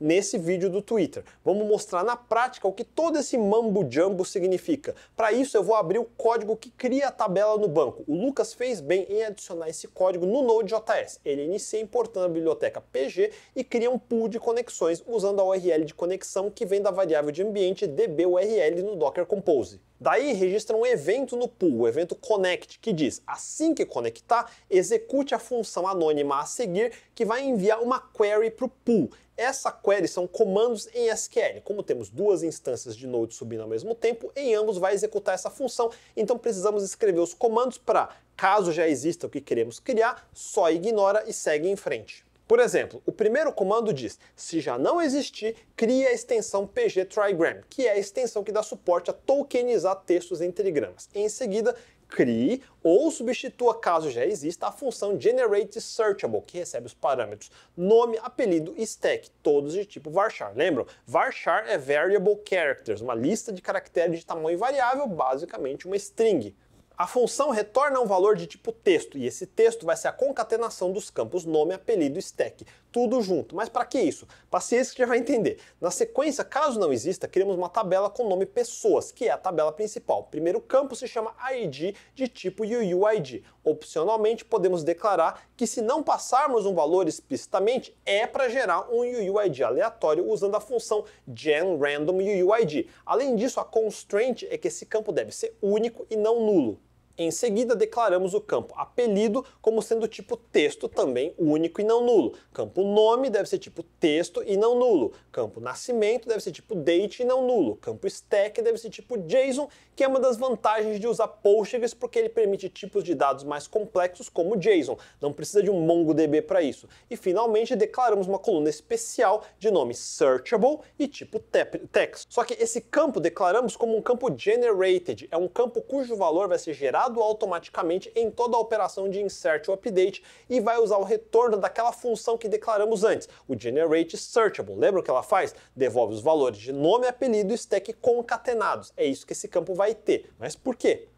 nesse vídeo do Twitter. Vamos mostrar na prática o que todo esse mambo jumbo significa. Para isso eu vou abrir o código que cria a tabela no banco. O Lucas fez bem em adicionar esse código no Node.js. Ele inicia importando a biblioteca PG e cria um pool de conexões usando a URL de conexão que vem da variável de ambiente dbURL no Docker Compose. Daí registra um evento no pool, o evento connect, que diz: assim que conectar, execute a função anônima a seguir, que vai enviar uma query para o pool. Essa query são comandos em SQL. Como temos duas instâncias de Node subindo ao mesmo tempo, em ambos vai executar essa função. Então precisamos escrever os comandos para, caso já exista o que queremos criar, só ignora e segue em frente. Por exemplo, o primeiro comando diz: se já não existir, crie a extensão pg-trigram, que é a extensão que dá suporte a tokenizar textos em trigramas. Em seguida, crie ou substitua, caso já exista, a função generate searchable, que recebe os parâmetros nome, apelido e stack, todos de tipo varchar. Lembram? Varchar é variable characters, uma lista de caracteres de tamanho variável, basicamente uma string a função retorna um valor de tipo texto, e esse texto vai ser a concatenação dos campos nome, apelido e stack, tudo junto. Mas para que isso? Paciência que já vai entender. Na sequência, caso não exista, criamos uma tabela com o nome pessoas, que é a tabela principal. O primeiro campo se chama ID de tipo UUID. Opcionalmente, podemos declarar que se não passarmos um valor explicitamente, é para gerar um UUID aleatório usando a função genRandomUUID. Além disso, a constraint é que esse campo deve ser único e não nulo. Em seguida, declaramos o campo apelido como sendo tipo texto também único e não nulo. Campo nome deve ser tipo texto e não nulo. Campo nascimento deve ser tipo date e não nulo. Campo stack deve ser tipo JSON que é uma das vantagens de usar Postgres porque ele permite tipos de dados mais complexos como JSON, não precisa de um MongoDB para isso. E finalmente declaramos uma coluna especial de nome Searchable e tipo Text. Só que esse campo declaramos como um campo Generated, é um campo cujo valor vai ser gerado automaticamente em toda a operação de insert ou update e vai usar o retorno daquela função que declaramos antes, o Generate Searchable. Lembra o que ela faz? Devolve os valores de nome, apelido e stack concatenados. É isso que esse campo vai vai ter. Mas por quê?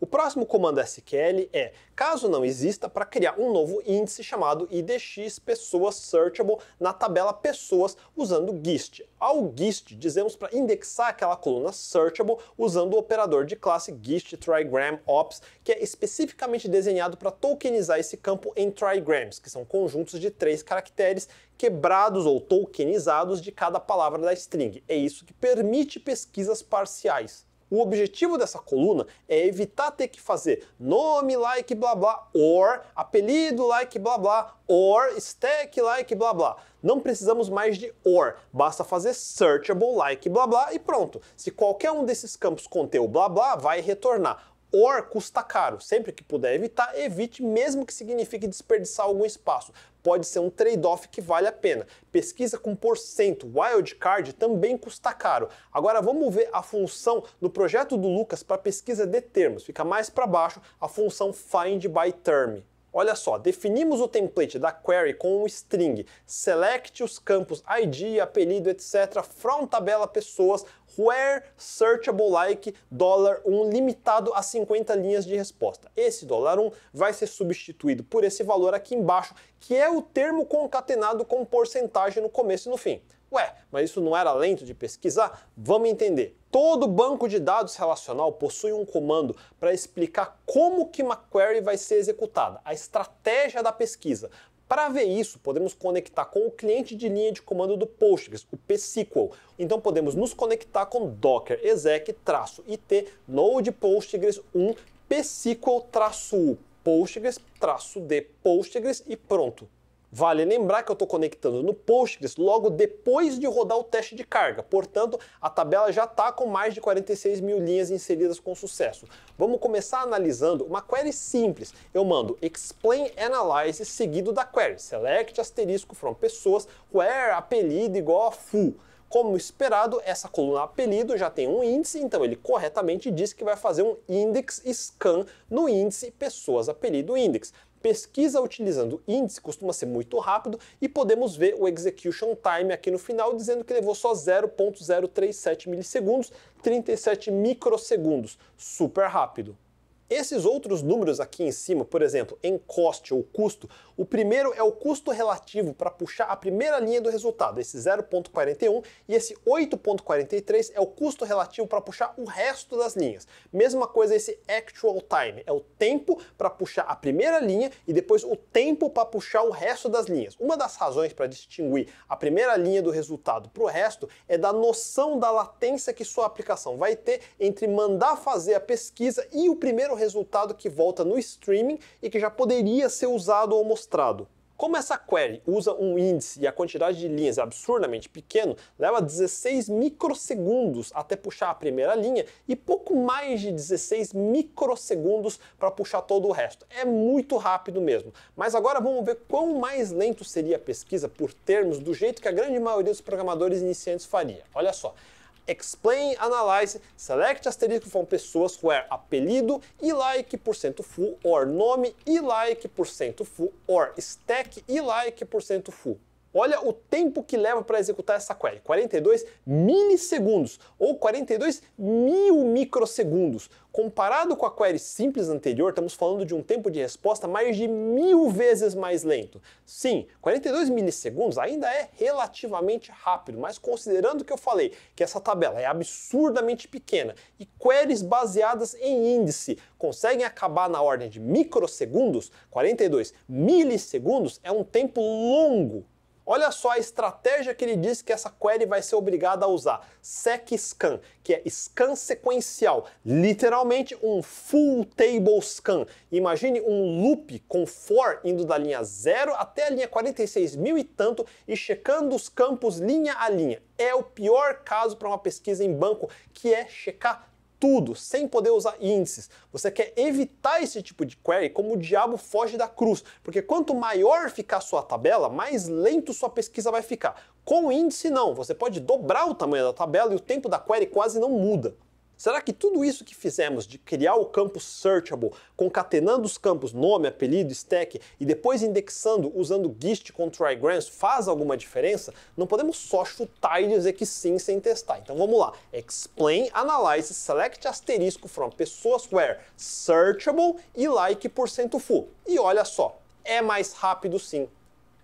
O próximo comando SQL é, caso não exista, para criar um novo índice chamado IDX pessoas searchable na tabela pessoas usando GIST. Ao GIST, dizemos para indexar aquela coluna searchable usando o operador de classe GIST trigram ops, que é especificamente desenhado para tokenizar esse campo em trigrams, que são conjuntos de três caracteres quebrados ou tokenizados de cada palavra da string. É isso que permite pesquisas parciais. O objetivo dessa coluna é evitar ter que fazer nome like blá blá, or apelido like blá blá, or stack like blá blá. Não precisamos mais de or, basta fazer searchable like blá blá e pronto. Se qualquer um desses campos conter o blá blá, vai retornar. OR custa caro. Sempre que puder evitar, evite, mesmo que signifique desperdiçar algum espaço pode ser um trade-off que vale a pena. Pesquisa com porcento, wildcard também custa caro. Agora vamos ver a função no projeto do Lucas para pesquisa de termos. Fica mais para baixo a função find by term. Olha só, definimos o template da query com um string, select os campos ID, apelido, etc, from tabela pessoas, Where Searchable Like dólar 1 limitado a 50 linhas de resposta. Esse dólar 1 vai ser substituído por esse valor aqui embaixo, que é o termo concatenado com porcentagem no começo e no fim. Ué, mas isso não era lento de pesquisar? Vamos entender. Todo banco de dados relacional possui um comando para explicar como que uma query vai ser executada, a estratégia da pesquisa. Para ver isso, podemos conectar com o cliente de linha de comando do Postgres, o PSQL. Então podemos nos conectar com docker exec-it node postgres 1 psql-u postgres-d postgres e pronto. Vale lembrar que eu estou conectando no Postgres logo depois de rodar o teste de carga, portanto, a tabela já está com mais de 46 mil linhas inseridas com sucesso. Vamos começar analisando uma query simples. Eu mando explain analyze seguido da query, select asterisco from pessoas, where apelido igual a full. Como esperado, essa coluna apelido já tem um índice, então ele corretamente diz que vai fazer um index scan no índice pessoas apelido index. Pesquisa utilizando índice costuma ser muito rápido e podemos ver o execution time aqui no final dizendo que levou só 0.037 milissegundos, 37 microsegundos, super rápido. Esses outros números aqui em cima, por exemplo, encoste ou custo, o primeiro é o custo relativo para puxar a primeira linha do resultado, esse 0.41, e esse 8.43 é o custo relativo para puxar o resto das linhas. Mesma coisa esse actual time, é o tempo para puxar a primeira linha e depois o tempo para puxar o resto das linhas. Uma das razões para distinguir a primeira linha do resultado para o resto é da noção da latência que sua aplicação vai ter entre mandar fazer a pesquisa e o primeiro resultado que volta no streaming e que já poderia ser usado ou mostrado. Como essa query usa um índice e a quantidade de linhas é absurdamente pequeno, leva 16 microsegundos até puxar a primeira linha e pouco mais de 16 microsegundos para puxar todo o resto. É muito rápido mesmo. Mas agora vamos ver quão mais lento seria a pesquisa por termos do jeito que a grande maioria dos programadores iniciantes faria. Olha só, explain, analyze, select asterisco from pessoas where apelido e like full or nome e like full or stack e like full. Olha o tempo que leva para executar essa query: 42 milissegundos ou 42 mil microsegundos. Comparado com a query simples anterior, estamos falando de um tempo de resposta mais de mil vezes mais lento. Sim, 42 milissegundos ainda é relativamente rápido, mas considerando que eu falei que essa tabela é absurdamente pequena e queries baseadas em índice conseguem acabar na ordem de microsegundos, 42 milissegundos é um tempo longo Olha só a estratégia que ele diz que essa query vai ser obrigada a usar: sec-scan, que é scan sequencial, literalmente um full table scan. Imagine um loop com for indo da linha 0 até a linha 46 mil e tanto e checando os campos linha a linha. É o pior caso para uma pesquisa em banco, que é checar tudo, sem poder usar índices. Você quer evitar esse tipo de query como o diabo foge da cruz, porque quanto maior ficar sua tabela, mais lento sua pesquisa vai ficar. Com índice não, você pode dobrar o tamanho da tabela e o tempo da query quase não muda. Será que tudo isso que fizemos de criar o campo searchable, concatenando os campos nome, apelido, stack e depois indexando usando GIST com trigrams faz alguma diferença? Não podemos só chutar e dizer que sim sem testar. Então vamos lá. Explain, analyze, select asterisco from pessoas where searchable e like %full. E olha só, é mais rápido sim.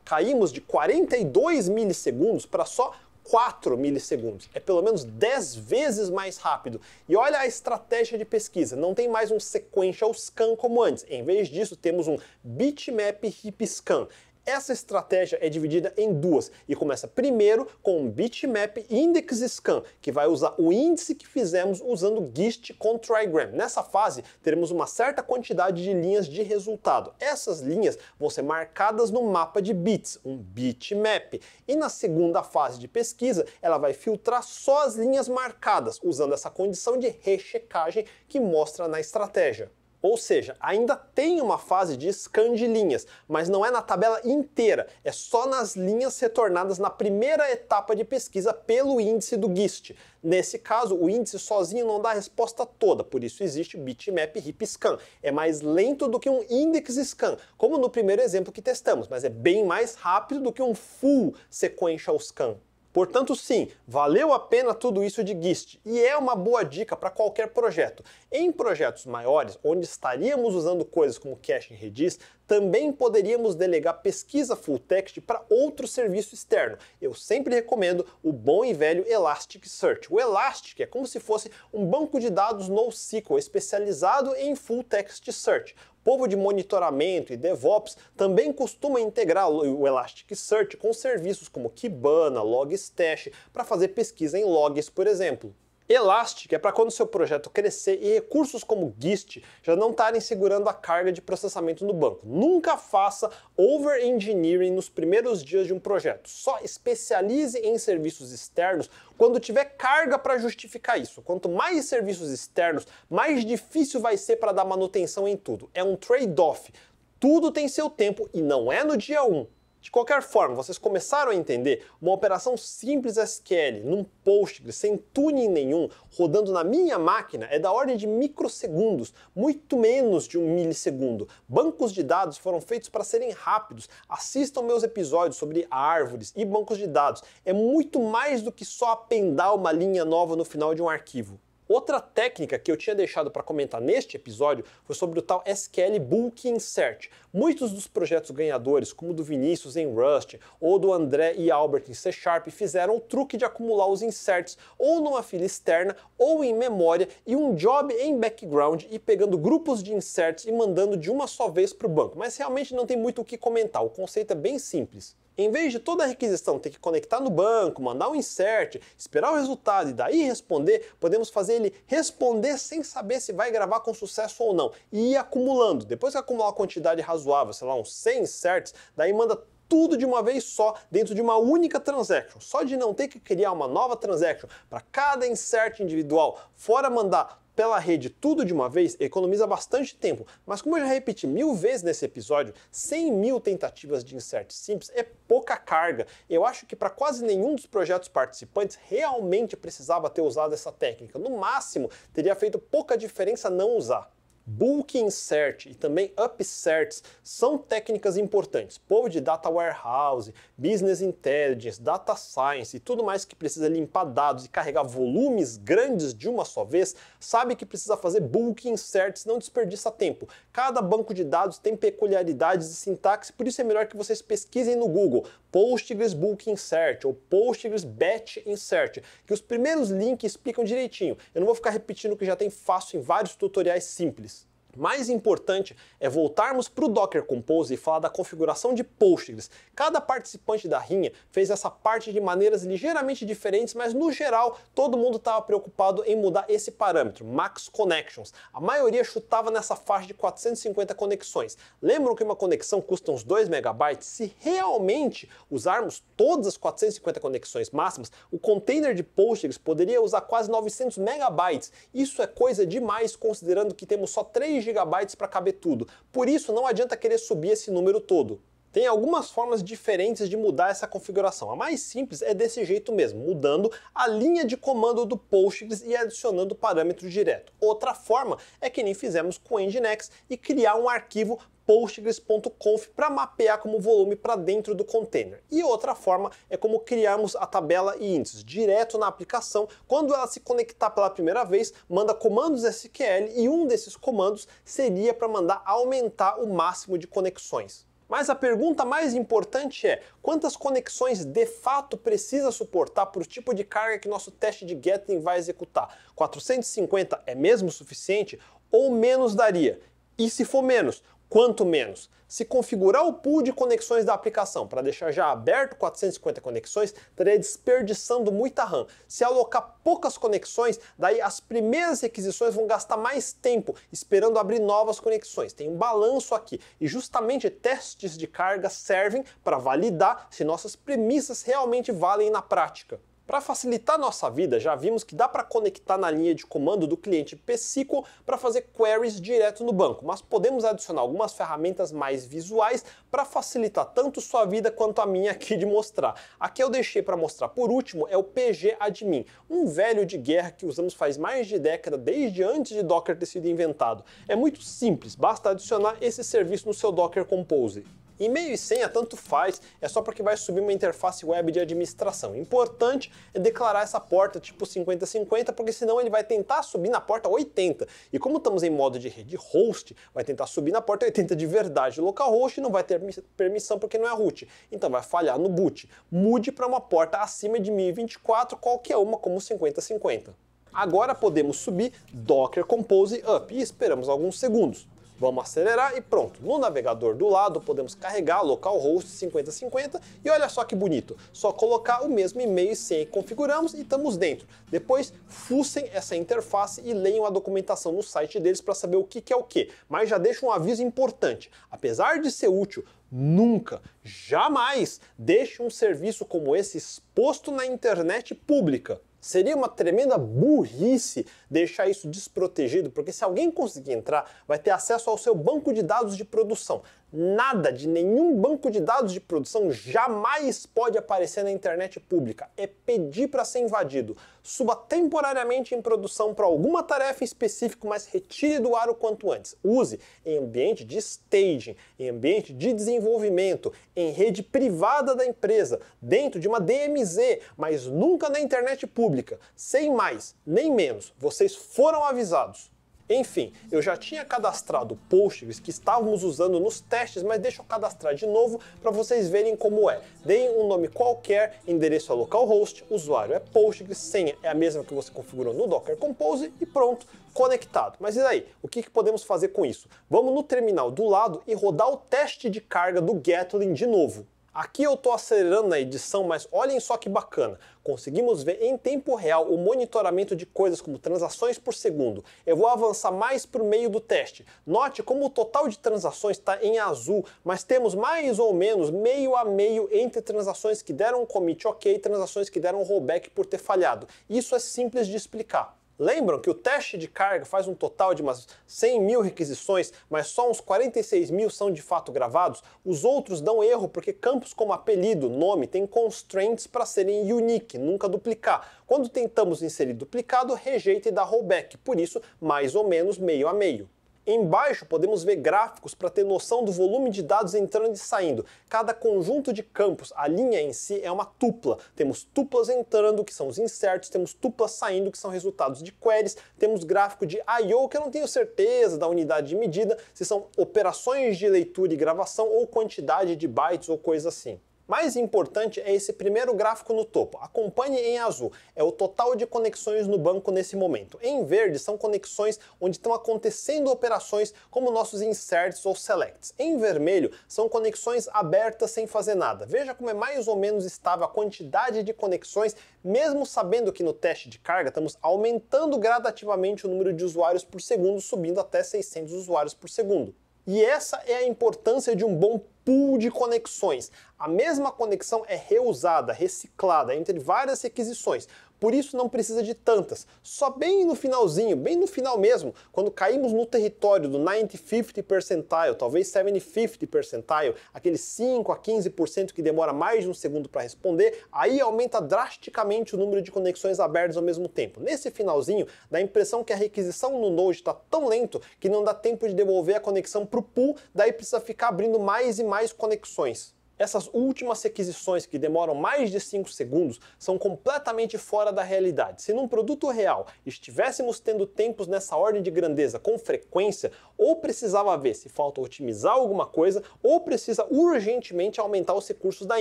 Caímos de 42 milissegundos para só 4 milissegundos. É pelo menos 10 vezes mais rápido. E olha a estratégia de pesquisa. Não tem mais um sequential scan como antes. Em vez disso, temos um bitmap hip scan. Essa estratégia é dividida em duas e começa primeiro com um bitmap index scan, que vai usar o índice que fizemos usando GIST com Trigram. Nessa fase, teremos uma certa quantidade de linhas de resultado. Essas linhas vão ser marcadas no mapa de bits, um bitmap. E na segunda fase de pesquisa, ela vai filtrar só as linhas marcadas, usando essa condição de rechecagem que mostra na estratégia. Ou seja, ainda tem uma fase de scan de linhas, mas não é na tabela inteira, é só nas linhas retornadas na primeira etapa de pesquisa pelo índice do GIST. Nesse caso, o índice sozinho não dá a resposta toda, por isso existe o bitmap hip scan. É mais lento do que um index scan, como no primeiro exemplo que testamos, mas é bem mais rápido do que um full sequential scan. Portanto, sim, valeu a pena tudo isso de GIST e é uma boa dica para qualquer projeto. Em projetos maiores, onde estaríamos usando coisas como cache em redis, também poderíamos delegar pesquisa full text para outro serviço externo. Eu sempre recomendo o bom e velho Elasticsearch. O Elastic é como se fosse um banco de dados NoSQL especializado em full text search povo de monitoramento e DevOps também costuma integrar o Elasticsearch com serviços como Kibana, Logstash, para fazer pesquisa em logs, por exemplo. Elastic é para quando seu projeto crescer e recursos como GIST já não estarem segurando a carga de processamento no banco. Nunca faça over-engineering nos primeiros dias de um projeto. Só especialize em serviços externos quando tiver carga para justificar isso. Quanto mais serviços externos, mais difícil vai ser para dar manutenção em tudo. É um trade-off. Tudo tem seu tempo e não é no dia 1. Um. De qualquer forma, vocês começaram a entender uma operação simples SQL num Postgres sem tuning nenhum, rodando na minha máquina, é da ordem de microsegundos, muito menos de um milissegundo. Bancos de dados foram feitos para serem rápidos. Assistam meus episódios sobre árvores e bancos de dados. É muito mais do que só apendar uma linha nova no final de um arquivo. Outra técnica que eu tinha deixado para comentar neste episódio foi sobre o tal SQL Bulk Insert. Muitos dos projetos ganhadores, como o do Vinícius em Rust ou do André e Albert em C Sharp, fizeram o truque de acumular os inserts ou numa fila externa ou em memória e um job em background e pegando grupos de inserts e mandando de uma só vez para o banco. Mas realmente não tem muito o que comentar, o conceito é bem simples. Em vez de toda a requisição ter que conectar no banco, mandar um insert, esperar o resultado e daí responder, podemos fazer ele responder sem saber se vai gravar com sucesso ou não e ir acumulando. Depois que acumular uma quantidade razoável, sei lá, uns 100 inserts, daí manda tudo de uma vez só dentro de uma única transaction. Só de não ter que criar uma nova transaction para cada insert individual, fora mandar pela rede tudo de uma vez economiza bastante tempo, mas como eu já repeti mil vezes nesse episódio, 100 mil tentativas de insert simples é pouca carga. Eu acho que para quase nenhum dos projetos participantes realmente precisava ter usado essa técnica. No máximo, teria feito pouca diferença não usar. Bulk insert e também upserts são técnicas importantes. Povo de data warehouse, business intelligence, data science e tudo mais que precisa limpar dados e carregar volumes grandes de uma só vez, sabe que precisa fazer bulk inserts, não desperdiça tempo. Cada banco de dados tem peculiaridades de sintaxe, por isso é melhor que vocês pesquisem no Google Postgres bulk insert ou Postgres batch insert, que os primeiros links explicam direitinho. Eu não vou ficar repetindo o que já tem fácil em vários tutoriais simples. Mais importante é voltarmos para o Docker Compose e falar da configuração de Postgres. Cada participante da rinha fez essa parte de maneiras ligeiramente diferentes, mas no geral todo mundo estava preocupado em mudar esse parâmetro, max connections. A maioria chutava nessa faixa de 450 conexões. Lembram que uma conexão custa uns 2 megabytes? Se realmente usarmos todas as 450 conexões máximas, o container de Postgres poderia usar quase 900 megabytes. Isso é coisa demais considerando que temos só 3 GB para caber tudo. Por isso, não adianta querer subir esse número todo. Tem algumas formas diferentes de mudar essa configuração. A mais simples é desse jeito mesmo, mudando a linha de comando do Postgres e adicionando parâmetros direto. Outra forma é que nem fizemos com o Nginx e criar um arquivo postgres.conf para mapear como volume para dentro do container. E outra forma é como criarmos a tabela e índices direto na aplicação. Quando ela se conectar pela primeira vez, manda comandos SQL e um desses comandos seria para mandar aumentar o máximo de conexões. Mas a pergunta mais importante é: quantas conexões de fato precisa suportar para o tipo de carga que nosso teste de Gatling vai executar? 450 é mesmo suficiente ou menos daria? E se for menos, quanto menos. Se configurar o pool de conexões da aplicação para deixar já aberto 450 conexões, estaria desperdiçando muita RAM. Se alocar poucas conexões, daí as primeiras requisições vão gastar mais tempo esperando abrir novas conexões. Tem um balanço aqui e justamente testes de carga servem para validar se nossas premissas realmente valem na prática. Para facilitar nossa vida, já vimos que dá para conectar na linha de comando do cliente PSQL para fazer queries direto no banco, mas podemos adicionar algumas ferramentas mais visuais para facilitar tanto sua vida quanto a minha aqui de mostrar. A que eu deixei para mostrar por último é o PG Admin, um velho de guerra que usamos faz mais de década desde antes de Docker ter sido inventado. É muito simples, basta adicionar esse serviço no seu Docker Compose. E-mail e senha tanto faz, é só porque vai subir uma interface web de administração. Importante é declarar essa porta tipo 5050, porque senão ele vai tentar subir na porta 80. E como estamos em modo de rede host, vai tentar subir na porta 80 de verdade localhost e não vai ter permissão porque não é root. Então vai falhar no boot. Mude para uma porta acima de 1024, qualquer uma como 5050. Agora podemos subir Docker Compose Up e esperamos alguns segundos. Vamos acelerar e pronto. No navegador do lado podemos carregar localhost 5050 e olha só que bonito. Só colocar o mesmo e-mail e senha que configuramos e estamos dentro. Depois fussem essa interface e leiam a documentação no site deles para saber o que, que é o que. Mas já deixa um aviso importante. Apesar de ser útil, nunca, jamais deixe um serviço como esse exposto na internet pública. Seria uma tremenda burrice deixar isso desprotegido, porque se alguém conseguir entrar, vai ter acesso ao seu banco de dados de produção. Nada de nenhum banco de dados de produção jamais pode aparecer na internet pública. É pedir para ser invadido. Suba temporariamente em produção para alguma tarefa específica, mas retire do ar o quanto antes. Use em ambiente de staging, em ambiente de desenvolvimento, em rede privada da empresa, dentro de uma DMZ, mas nunca na internet pública. Sem mais, nem menos. Vocês foram avisados. Enfim, eu já tinha cadastrado Postgres que estávamos usando nos testes, mas deixa eu cadastrar de novo para vocês verem como é. Deem um nome qualquer, endereço é localhost, usuário é Postgres, senha é a mesma que você configurou no Docker Compose e pronto, conectado. Mas e daí? O que, que podemos fazer com isso? Vamos no terminal do lado e rodar o teste de carga do Gatling de novo. Aqui eu estou acelerando na edição, mas olhem só que bacana. Conseguimos ver em tempo real o monitoramento de coisas como transações por segundo. Eu vou avançar mais para o meio do teste. Note como o total de transações está em azul, mas temos mais ou menos meio a meio entre transações que deram um commit ok e transações que deram um rollback por ter falhado. Isso é simples de explicar. Lembram que o teste de carga faz um total de umas 100 mil requisições, mas só uns 46 mil são de fato gravados? Os outros dão erro porque campos como apelido, nome, têm constraints para serem unique, nunca duplicar. Quando tentamos inserir duplicado, rejeita e dá rollback, por isso mais ou menos meio a meio. Embaixo podemos ver gráficos para ter noção do volume de dados entrando e saindo. Cada conjunto de campos, a linha em si é uma tupla. Temos tuplas entrando, que são os insertos, temos tuplas saindo, que são resultados de queries, temos gráfico de I/O que eu não tenho certeza da unidade de medida, se são operações de leitura e gravação ou quantidade de bytes ou coisa assim. Mais importante é esse primeiro gráfico no topo. Acompanhe em azul, é o total de conexões no banco nesse momento. Em verde são conexões onde estão acontecendo operações como nossos inserts ou selects. Em vermelho são conexões abertas sem fazer nada. Veja como é mais ou menos estável a quantidade de conexões, mesmo sabendo que no teste de carga estamos aumentando gradativamente o número de usuários por segundo, subindo até 600 usuários por segundo. E essa é a importância de um bom pool de conexões. A mesma conexão é reusada, reciclada entre várias requisições por isso não precisa de tantas. Só bem no finalzinho, bem no final mesmo, quando caímos no território do 95th percentile, talvez 75th percentile, aquele 5 a 15% que demora mais de um segundo para responder, aí aumenta drasticamente o número de conexões abertas ao mesmo tempo. Nesse finalzinho, dá a impressão que a requisição no Node está tão lento que não dá tempo de devolver a conexão para o pool, daí precisa ficar abrindo mais e mais conexões. Essas últimas requisições que demoram mais de 5 segundos são completamente fora da realidade. Se num produto real estivéssemos tendo tempos nessa ordem de grandeza com frequência, ou precisava ver se falta otimizar alguma coisa, ou precisa urgentemente aumentar os recursos da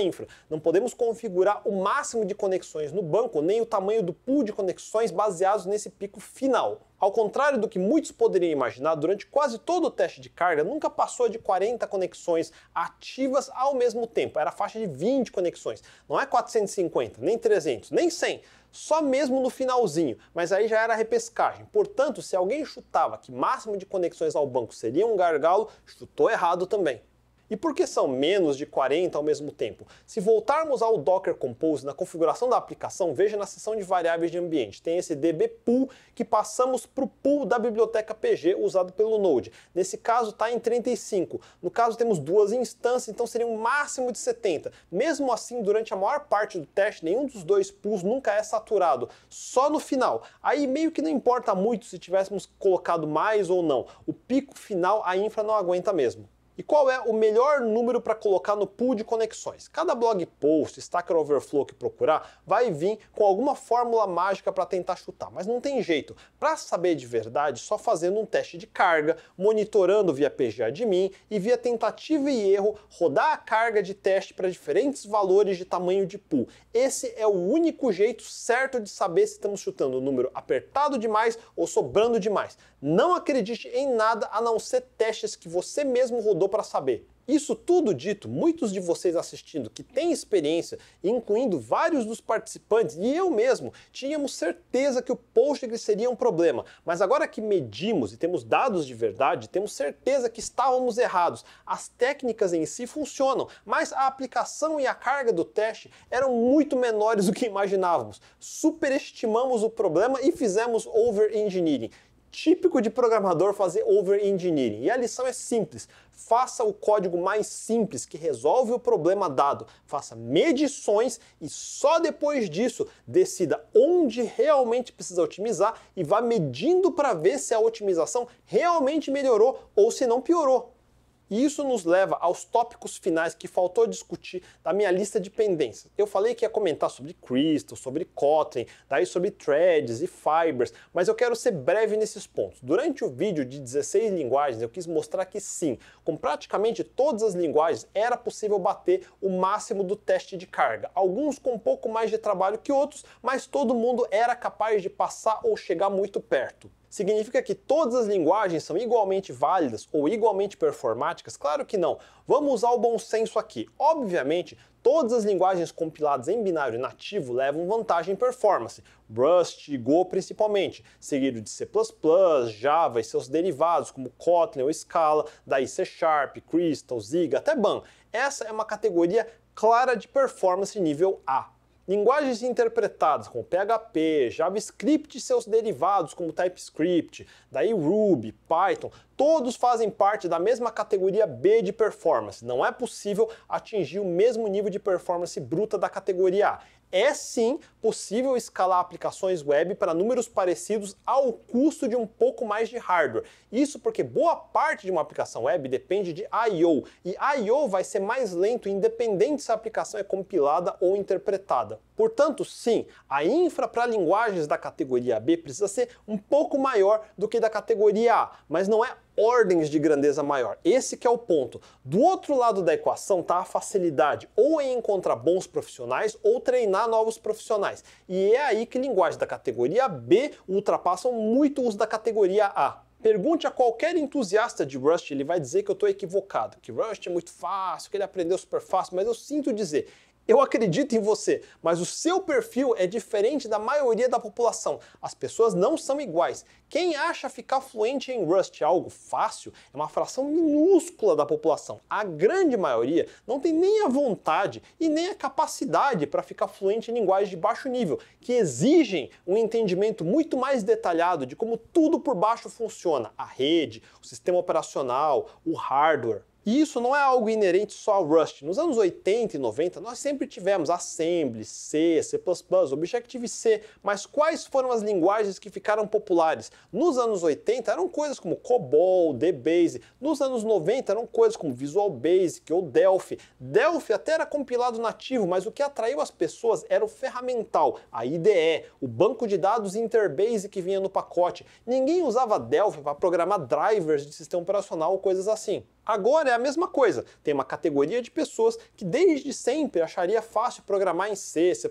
infra. Não podemos configurar o máximo de conexões no banco, nem o tamanho do pool de conexões baseados nesse pico final. Ao contrário do que muitos poderiam imaginar, durante quase todo o teste de carga nunca passou de 40 conexões ativas ao mesmo tempo. Era a faixa de 20 conexões. Não é 450, nem 300, nem 100 só mesmo no finalzinho, mas aí já era repescagem. Portanto, se alguém chutava que máximo de conexões ao banco seria um gargalo, chutou errado também. E por que são menos de 40 ao mesmo tempo? Se voltarmos ao Docker Compose, na configuração da aplicação, veja na seção de variáveis de ambiente, tem esse DB pool que passamos para o pool da biblioteca PG usado pelo Node. Nesse caso está em 35. No caso temos duas instâncias, então seria um máximo de 70. Mesmo assim, durante a maior parte do teste, nenhum dos dois pools nunca é saturado, só no final. Aí meio que não importa muito se tivéssemos colocado mais ou não. O pico final a infra não aguenta mesmo. E qual é o melhor número para colocar no pool de conexões? Cada blog post, Stacker Overflow que procurar, vai vir com alguma fórmula mágica para tentar chutar, mas não tem jeito. Para saber de verdade, só fazendo um teste de carga, monitorando via pgadmin e via tentativa e erro, rodar a carga de teste para diferentes valores de tamanho de pool. Esse é o único jeito certo de saber se estamos chutando um número apertado demais ou sobrando demais. Não acredite em nada a não ser testes que você mesmo rodou mandou para saber. Isso tudo dito, muitos de vocês assistindo que têm experiência, incluindo vários dos participantes e eu mesmo, tínhamos certeza que o Postgres seria um problema, mas agora que medimos e temos dados de verdade, temos certeza que estávamos errados. As técnicas em si funcionam, mas a aplicação e a carga do teste eram muito menores do que imaginávamos. Superestimamos o problema e fizemos over-engineering típico de programador fazer over-engineering. E a lição é simples. Faça o código mais simples que resolve o problema dado. Faça medições e só depois disso decida onde realmente precisa otimizar e vá medindo para ver se a otimização realmente melhorou ou se não piorou. E isso nos leva aos tópicos finais que faltou discutir da minha lista de pendências. Eu falei que ia comentar sobre Crystal, sobre Kotlin, daí sobre Threads e Fibers, mas eu quero ser breve nesses pontos. Durante o vídeo de 16 linguagens, eu quis mostrar que sim, com praticamente todas as linguagens era possível bater o máximo do teste de carga. Alguns com um pouco mais de trabalho que outros, mas todo mundo era capaz de passar ou chegar muito perto. Significa que todas as linguagens são igualmente válidas ou igualmente performáticas? Claro que não. Vamos usar o bom senso aqui. Obviamente, todas as linguagens compiladas em binário nativo levam vantagem em performance, Rust e Go principalmente, seguido de C++, Java e seus derivados como Kotlin ou Scala, daí C Sharp, Crystal, Ziga, até ban. Essa é uma categoria clara de performance nível A. Linguagens interpretadas como PHP, JavaScript e seus derivados como TypeScript, daí Ruby, Python, todos fazem parte da mesma categoria B de performance. Não é possível atingir o mesmo nível de performance bruta da categoria A é sim possível escalar aplicações web para números parecidos ao custo de um pouco mais de hardware. Isso porque boa parte de uma aplicação web depende de I/O e I/O vai ser mais lento independente se a aplicação é compilada ou interpretada. Portanto, sim, a infra para linguagens da categoria B precisa ser um pouco maior do que da categoria A, mas não é ordens de grandeza maior. Esse que é o ponto. Do outro lado da equação está a facilidade ou em encontrar bons profissionais ou treinar novos profissionais. E é aí que linguagem da categoria B ultrapassam muito os da categoria A. Pergunte a qualquer entusiasta de Rust, ele vai dizer que eu estou equivocado, que Rust é muito fácil, que ele aprendeu super fácil, mas eu sinto dizer, eu acredito em você, mas o seu perfil é diferente da maioria da população. As pessoas não são iguais. Quem acha ficar fluente em Rust algo fácil é uma fração minúscula da população. A grande maioria não tem nem a vontade e nem a capacidade para ficar fluente em linguagens de baixo nível, que exigem um entendimento muito mais detalhado de como tudo por baixo funciona: a rede, o sistema operacional, o hardware. E isso não é algo inerente só ao Rust. Nos anos 80 e 90, nós sempre tivemos Assembly, C, C++, Objective-C, mas quais foram as linguagens que ficaram populares? Nos anos 80 eram coisas como COBOL, DBase, nos anos 90 eram coisas como Visual Basic ou Delphi. Delphi até era compilado nativo, mas o que atraiu as pessoas era o ferramental, a IDE, o banco de dados Interbase que vinha no pacote. Ninguém usava Delphi para programar drivers de sistema operacional ou coisas assim. Agora é a mesma coisa, tem uma categoria de pessoas que desde sempre acharia fácil programar em C, C++,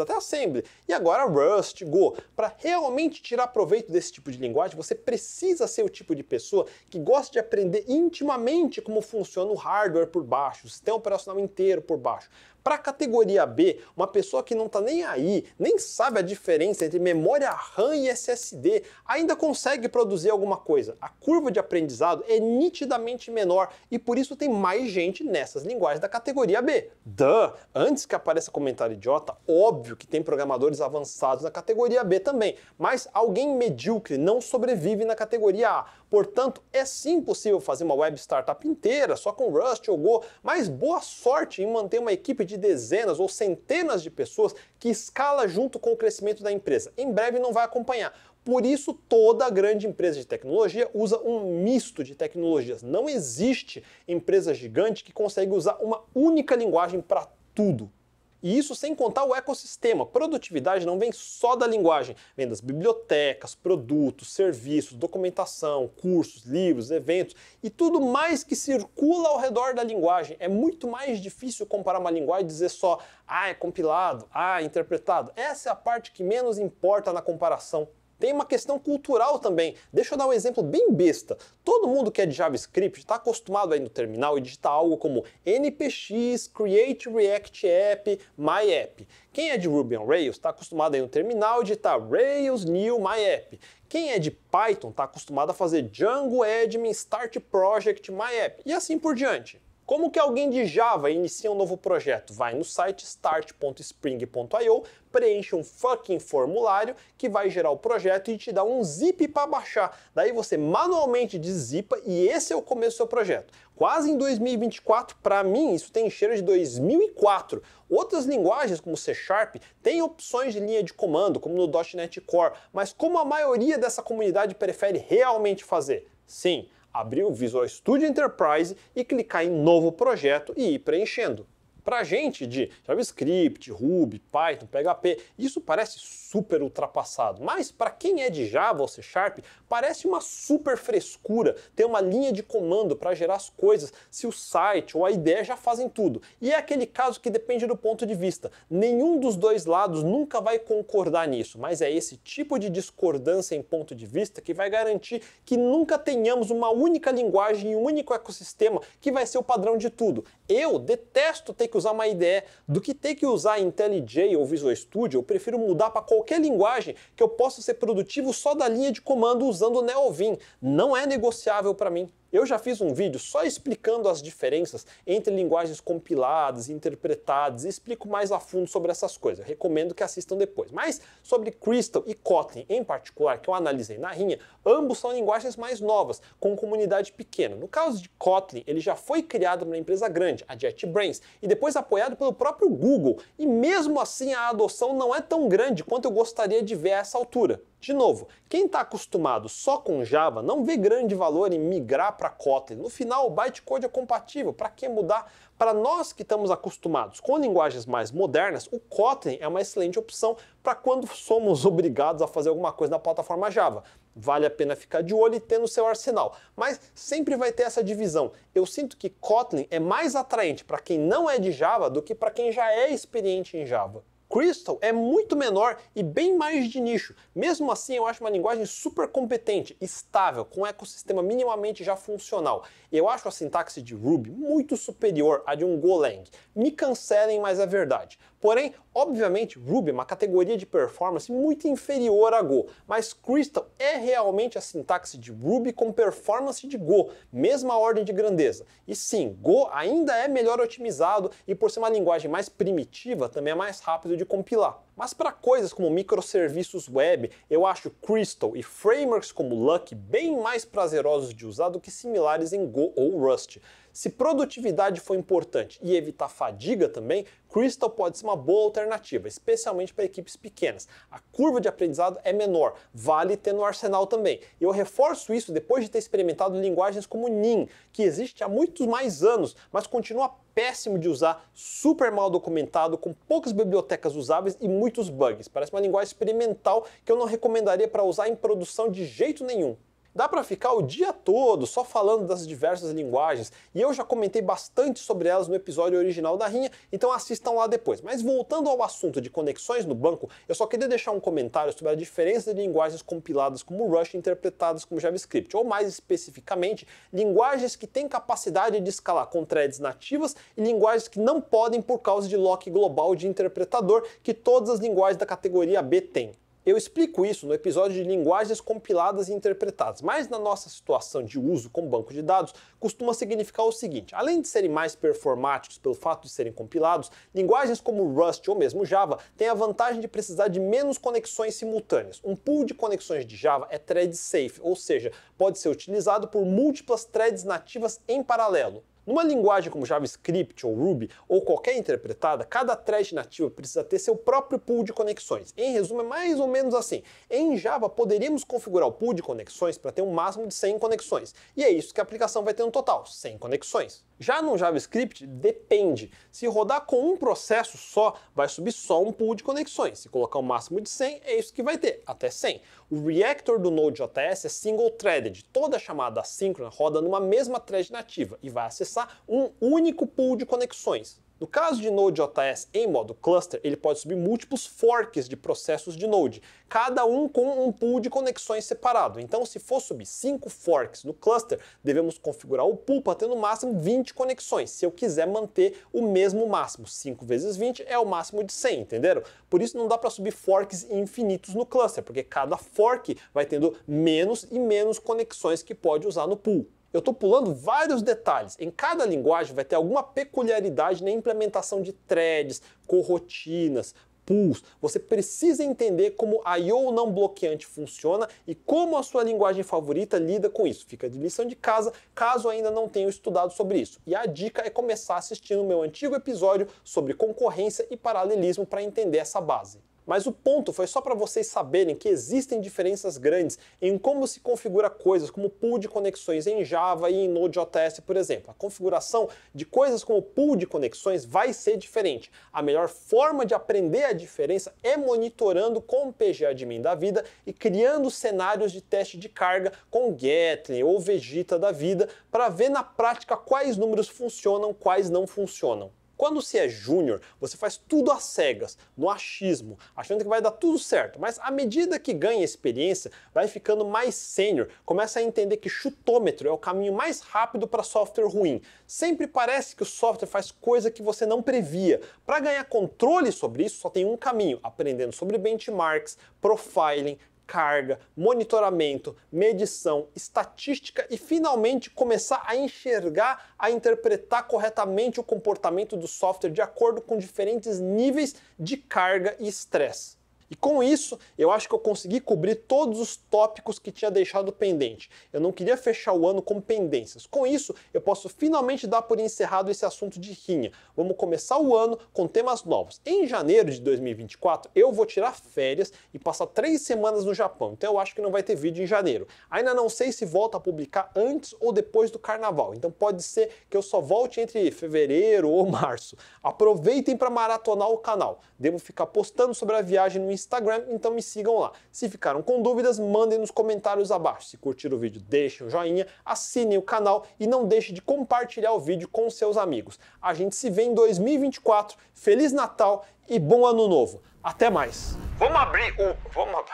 até Assembly, e agora Rust, Go. Para realmente tirar proveito desse tipo de linguagem, você precisa ser o tipo de pessoa que gosta de aprender intimamente como funciona o hardware por baixo, o sistema operacional inteiro por baixo, para a categoria B, uma pessoa que não está nem aí, nem sabe a diferença entre memória RAM e SSD, ainda consegue produzir alguma coisa. A curva de aprendizado é nitidamente menor e por isso tem mais gente nessas linguagens da categoria B. Duh! Antes que apareça comentário idiota, óbvio que tem programadores avançados na categoria B também, mas alguém medíocre não sobrevive na categoria A. Portanto, é sim possível fazer uma web startup inteira só com Rust ou Go, mas boa sorte em manter uma equipe de dezenas ou centenas de pessoas que escala junto com o crescimento da empresa. Em breve não vai acompanhar. Por isso, toda grande empresa de tecnologia usa um misto de tecnologias. Não existe empresa gigante que consegue usar uma única linguagem para tudo. E isso sem contar o ecossistema. Produtividade não vem só da linguagem, vem das bibliotecas, produtos, serviços, documentação, cursos, livros, eventos e tudo mais que circula ao redor da linguagem. É muito mais difícil comparar uma linguagem e dizer só, ah, é compilado, ah, é interpretado. Essa é a parte que menos importa na comparação tem uma questão cultural também. Deixa eu dar um exemplo bem besta. Todo mundo que é de JavaScript está acostumado aí no terminal e digitar algo como npx create react app my app. Quem é de Ruby on Rails está acostumado aí no terminal e digitar Rails new my app. Quem é de Python está acostumado a fazer Django admin start project my app e assim por diante. Como que alguém de Java inicia um novo projeto? Vai no site start.spring.io, preenche um fucking formulário que vai gerar o projeto e te dá um zip para baixar. Daí você manualmente deszipa e esse é o começo do seu projeto. Quase em 2024, para mim, isso tem cheiro de 2004. Outras linguagens, como C Sharp, têm opções de linha de comando, como no .NET Core, mas como a maioria dessa comunidade prefere realmente fazer? Sim, abrir o Visual Studio Enterprise e clicar em Novo Projeto e ir preenchendo. Para gente de JavaScript, Ruby, Python, PHP, isso parece super ultrapassado. Mas para quem é de Java ou C Sharp, parece uma super frescura ter uma linha de comando para gerar as coisas se o site ou a ideia já fazem tudo. E é aquele caso que depende do ponto de vista. Nenhum dos dois lados nunca vai concordar nisso, mas é esse tipo de discordância em ponto de vista que vai garantir que nunca tenhamos uma única linguagem e um único ecossistema que vai ser o padrão de tudo. Eu detesto ter que usar uma IDE, do que ter que usar IntelliJ ou Visual Studio, eu prefiro mudar para qualquer linguagem que eu possa ser produtivo só da linha de comando usando o NeoVim. Não é negociável para mim. Eu já fiz um vídeo só explicando as diferenças entre linguagens compiladas, interpretadas, e explico mais a fundo sobre essas coisas. Eu recomendo que assistam depois. Mas sobre Crystal e Kotlin em particular, que eu analisei na Rinha, ambos são linguagens mais novas, com comunidade pequena. No caso de Kotlin, ele já foi criado por uma empresa grande, a JetBrains, e depois apoiado pelo próprio Google. E mesmo assim, a adoção não é tão grande quanto eu gostaria de ver a essa altura. De novo, quem está acostumado só com Java não vê grande valor em migrar para Kotlin. No final, o bytecode é compatível. Para que mudar? Para nós que estamos acostumados com linguagens mais modernas, o Kotlin é uma excelente opção para quando somos obrigados a fazer alguma coisa na plataforma Java. Vale a pena ficar de olho e ter no seu arsenal. Mas sempre vai ter essa divisão. Eu sinto que Kotlin é mais atraente para quem não é de Java do que para quem já é experiente em Java. Crystal é muito menor e bem mais de nicho. Mesmo assim, eu acho uma linguagem super competente, estável, com um ecossistema minimamente já funcional. Eu acho a sintaxe de Ruby muito superior à de um Golang. Me cancelem, mas é verdade. Porém, obviamente, Ruby é uma categoria de performance muito inferior a Go, mas Crystal é realmente a sintaxe de Ruby com performance de Go, mesma ordem de grandeza. E sim, Go ainda é melhor otimizado e por ser uma linguagem mais primitiva, também é mais rápido de compilar. Mas para coisas como microserviços web, eu acho Crystal e frameworks como Lucky bem mais prazerosos de usar do que similares em Go ou Rust. Se produtividade for importante e evitar fadiga também, Crystal pode ser uma boa alternativa, especialmente para equipes pequenas. A curva de aprendizado é menor, vale ter no arsenal também. E eu reforço isso depois de ter experimentado linguagens como NIM, que existe há muitos mais anos, mas continua péssimo de usar, super mal documentado, com poucas bibliotecas usáveis e muitos bugs. Parece uma linguagem experimental que eu não recomendaria para usar em produção de jeito nenhum. Dá para ficar o dia todo só falando das diversas linguagens, e eu já comentei bastante sobre elas no episódio original da Rinha, então assistam lá depois. Mas voltando ao assunto de conexões no banco, eu só queria deixar um comentário sobre a diferença de linguagens compiladas como Rush interpretadas como JavaScript, ou mais especificamente, linguagens que têm capacidade de escalar com threads nativas e linguagens que não podem por causa de lock global de interpretador que todas as linguagens da categoria B têm. Eu explico isso no episódio de linguagens compiladas e interpretadas, mas na nossa situação de uso com banco de dados, costuma significar o seguinte: além de serem mais performáticos pelo fato de serem compilados, linguagens como Rust ou mesmo Java têm a vantagem de precisar de menos conexões simultâneas. Um pool de conexões de Java é thread safe, ou seja, pode ser utilizado por múltiplas threads nativas em paralelo. Numa linguagem como JavaScript ou Ruby ou qualquer interpretada, cada thread nativa precisa ter seu próprio pool de conexões. Em resumo, é mais ou menos assim. Em Java, poderíamos configurar o pool de conexões para ter um máximo de 100 conexões. E é isso que a aplicação vai ter no total, 100 conexões. Já no JavaScript, depende. Se rodar com um processo só, vai subir só um pool de conexões. Se colocar um máximo de 100, é isso que vai ter, até 100. O reactor do Node.js é single-threaded. Toda chamada assíncrona roda numa mesma thread nativa e vai acessar um único pool de conexões. No caso de Node.js em modo cluster, ele pode subir múltiplos forks de processos de Node, cada um com um pool de conexões separado. Então, se for subir 5 forks no cluster, devemos configurar o pool para ter no máximo 20 conexões, se eu quiser manter o mesmo máximo. 5 vezes 20 é o máximo de 100, entenderam? Por isso não dá para subir forks infinitos no cluster, porque cada fork vai tendo menos e menos conexões que pode usar no pool. Eu estou pulando vários detalhes. Em cada linguagem vai ter alguma peculiaridade na implementação de threads, corrotinas, pools. Você precisa entender como a I/O não bloqueante funciona e como a sua linguagem favorita lida com isso. Fica de lição de casa, caso ainda não tenha estudado sobre isso. E a dica é começar assistindo o meu antigo episódio sobre concorrência e paralelismo para entender essa base. Mas o ponto foi só para vocês saberem que existem diferenças grandes em como se configura coisas como pool de conexões em Java e em Node.js, por exemplo. A configuração de coisas como pool de conexões vai ser diferente. A melhor forma de aprender a diferença é monitorando com o PGAdmin da vida e criando cenários de teste de carga com Gatling ou Vegeta da vida para ver na prática quais números funcionam, quais não funcionam. Quando se é júnior, você faz tudo às cegas, no achismo, achando que vai dar tudo certo, mas à medida que ganha experiência, vai ficando mais sênior, começa a entender que chutômetro é o caminho mais rápido para software ruim. Sempre parece que o software faz coisa que você não previa. Para ganhar controle sobre isso, só tem um caminho: aprendendo sobre benchmarks, profiling, carga, monitoramento, medição, estatística e finalmente começar a enxergar, a interpretar corretamente o comportamento do software de acordo com diferentes níveis de carga e estresse. E com isso, eu acho que eu consegui cobrir todos os tópicos que tinha deixado pendente. Eu não queria fechar o ano com pendências. Com isso, eu posso finalmente dar por encerrado esse assunto de rinha. Vamos começar o ano com temas novos. Em janeiro de 2024, eu vou tirar férias e passar três semanas no Japão, então eu acho que não vai ter vídeo em janeiro. Ainda não sei se volta a publicar antes ou depois do carnaval, então pode ser que eu só volte entre fevereiro ou *laughs* março. Aproveitem para maratonar o canal. Devo ficar postando sobre a viagem no Instagram, então me sigam lá. Se ficaram com dúvidas, mandem nos comentários abaixo. Se curtiram o vídeo, deixem um joinha, assinem o canal e não deixe de compartilhar o vídeo com seus amigos. A gente se vê em 2024. Feliz Natal e bom ano novo. Até mais. Vamos abrir o. Vamos.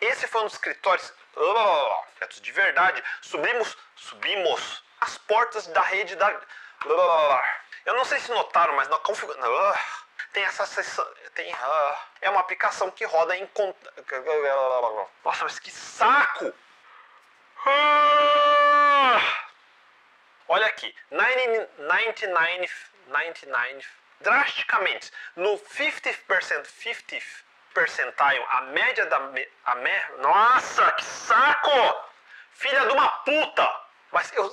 Esse foi um dos escritórios. Fetos é de verdade. Subimos. Subimos as portas da rede da. Eu não sei se notaram, mas na configuração. Ah tem essa sessão. Tem. Uh, é uma aplicação que roda em. Cont... Nossa, mas que saco! Uh, olha aqui. 99. 99. Drasticamente. No 50%. 50 percentile, a média da. Me... A me... Nossa, que saco! Filha de uma puta! Mas eu.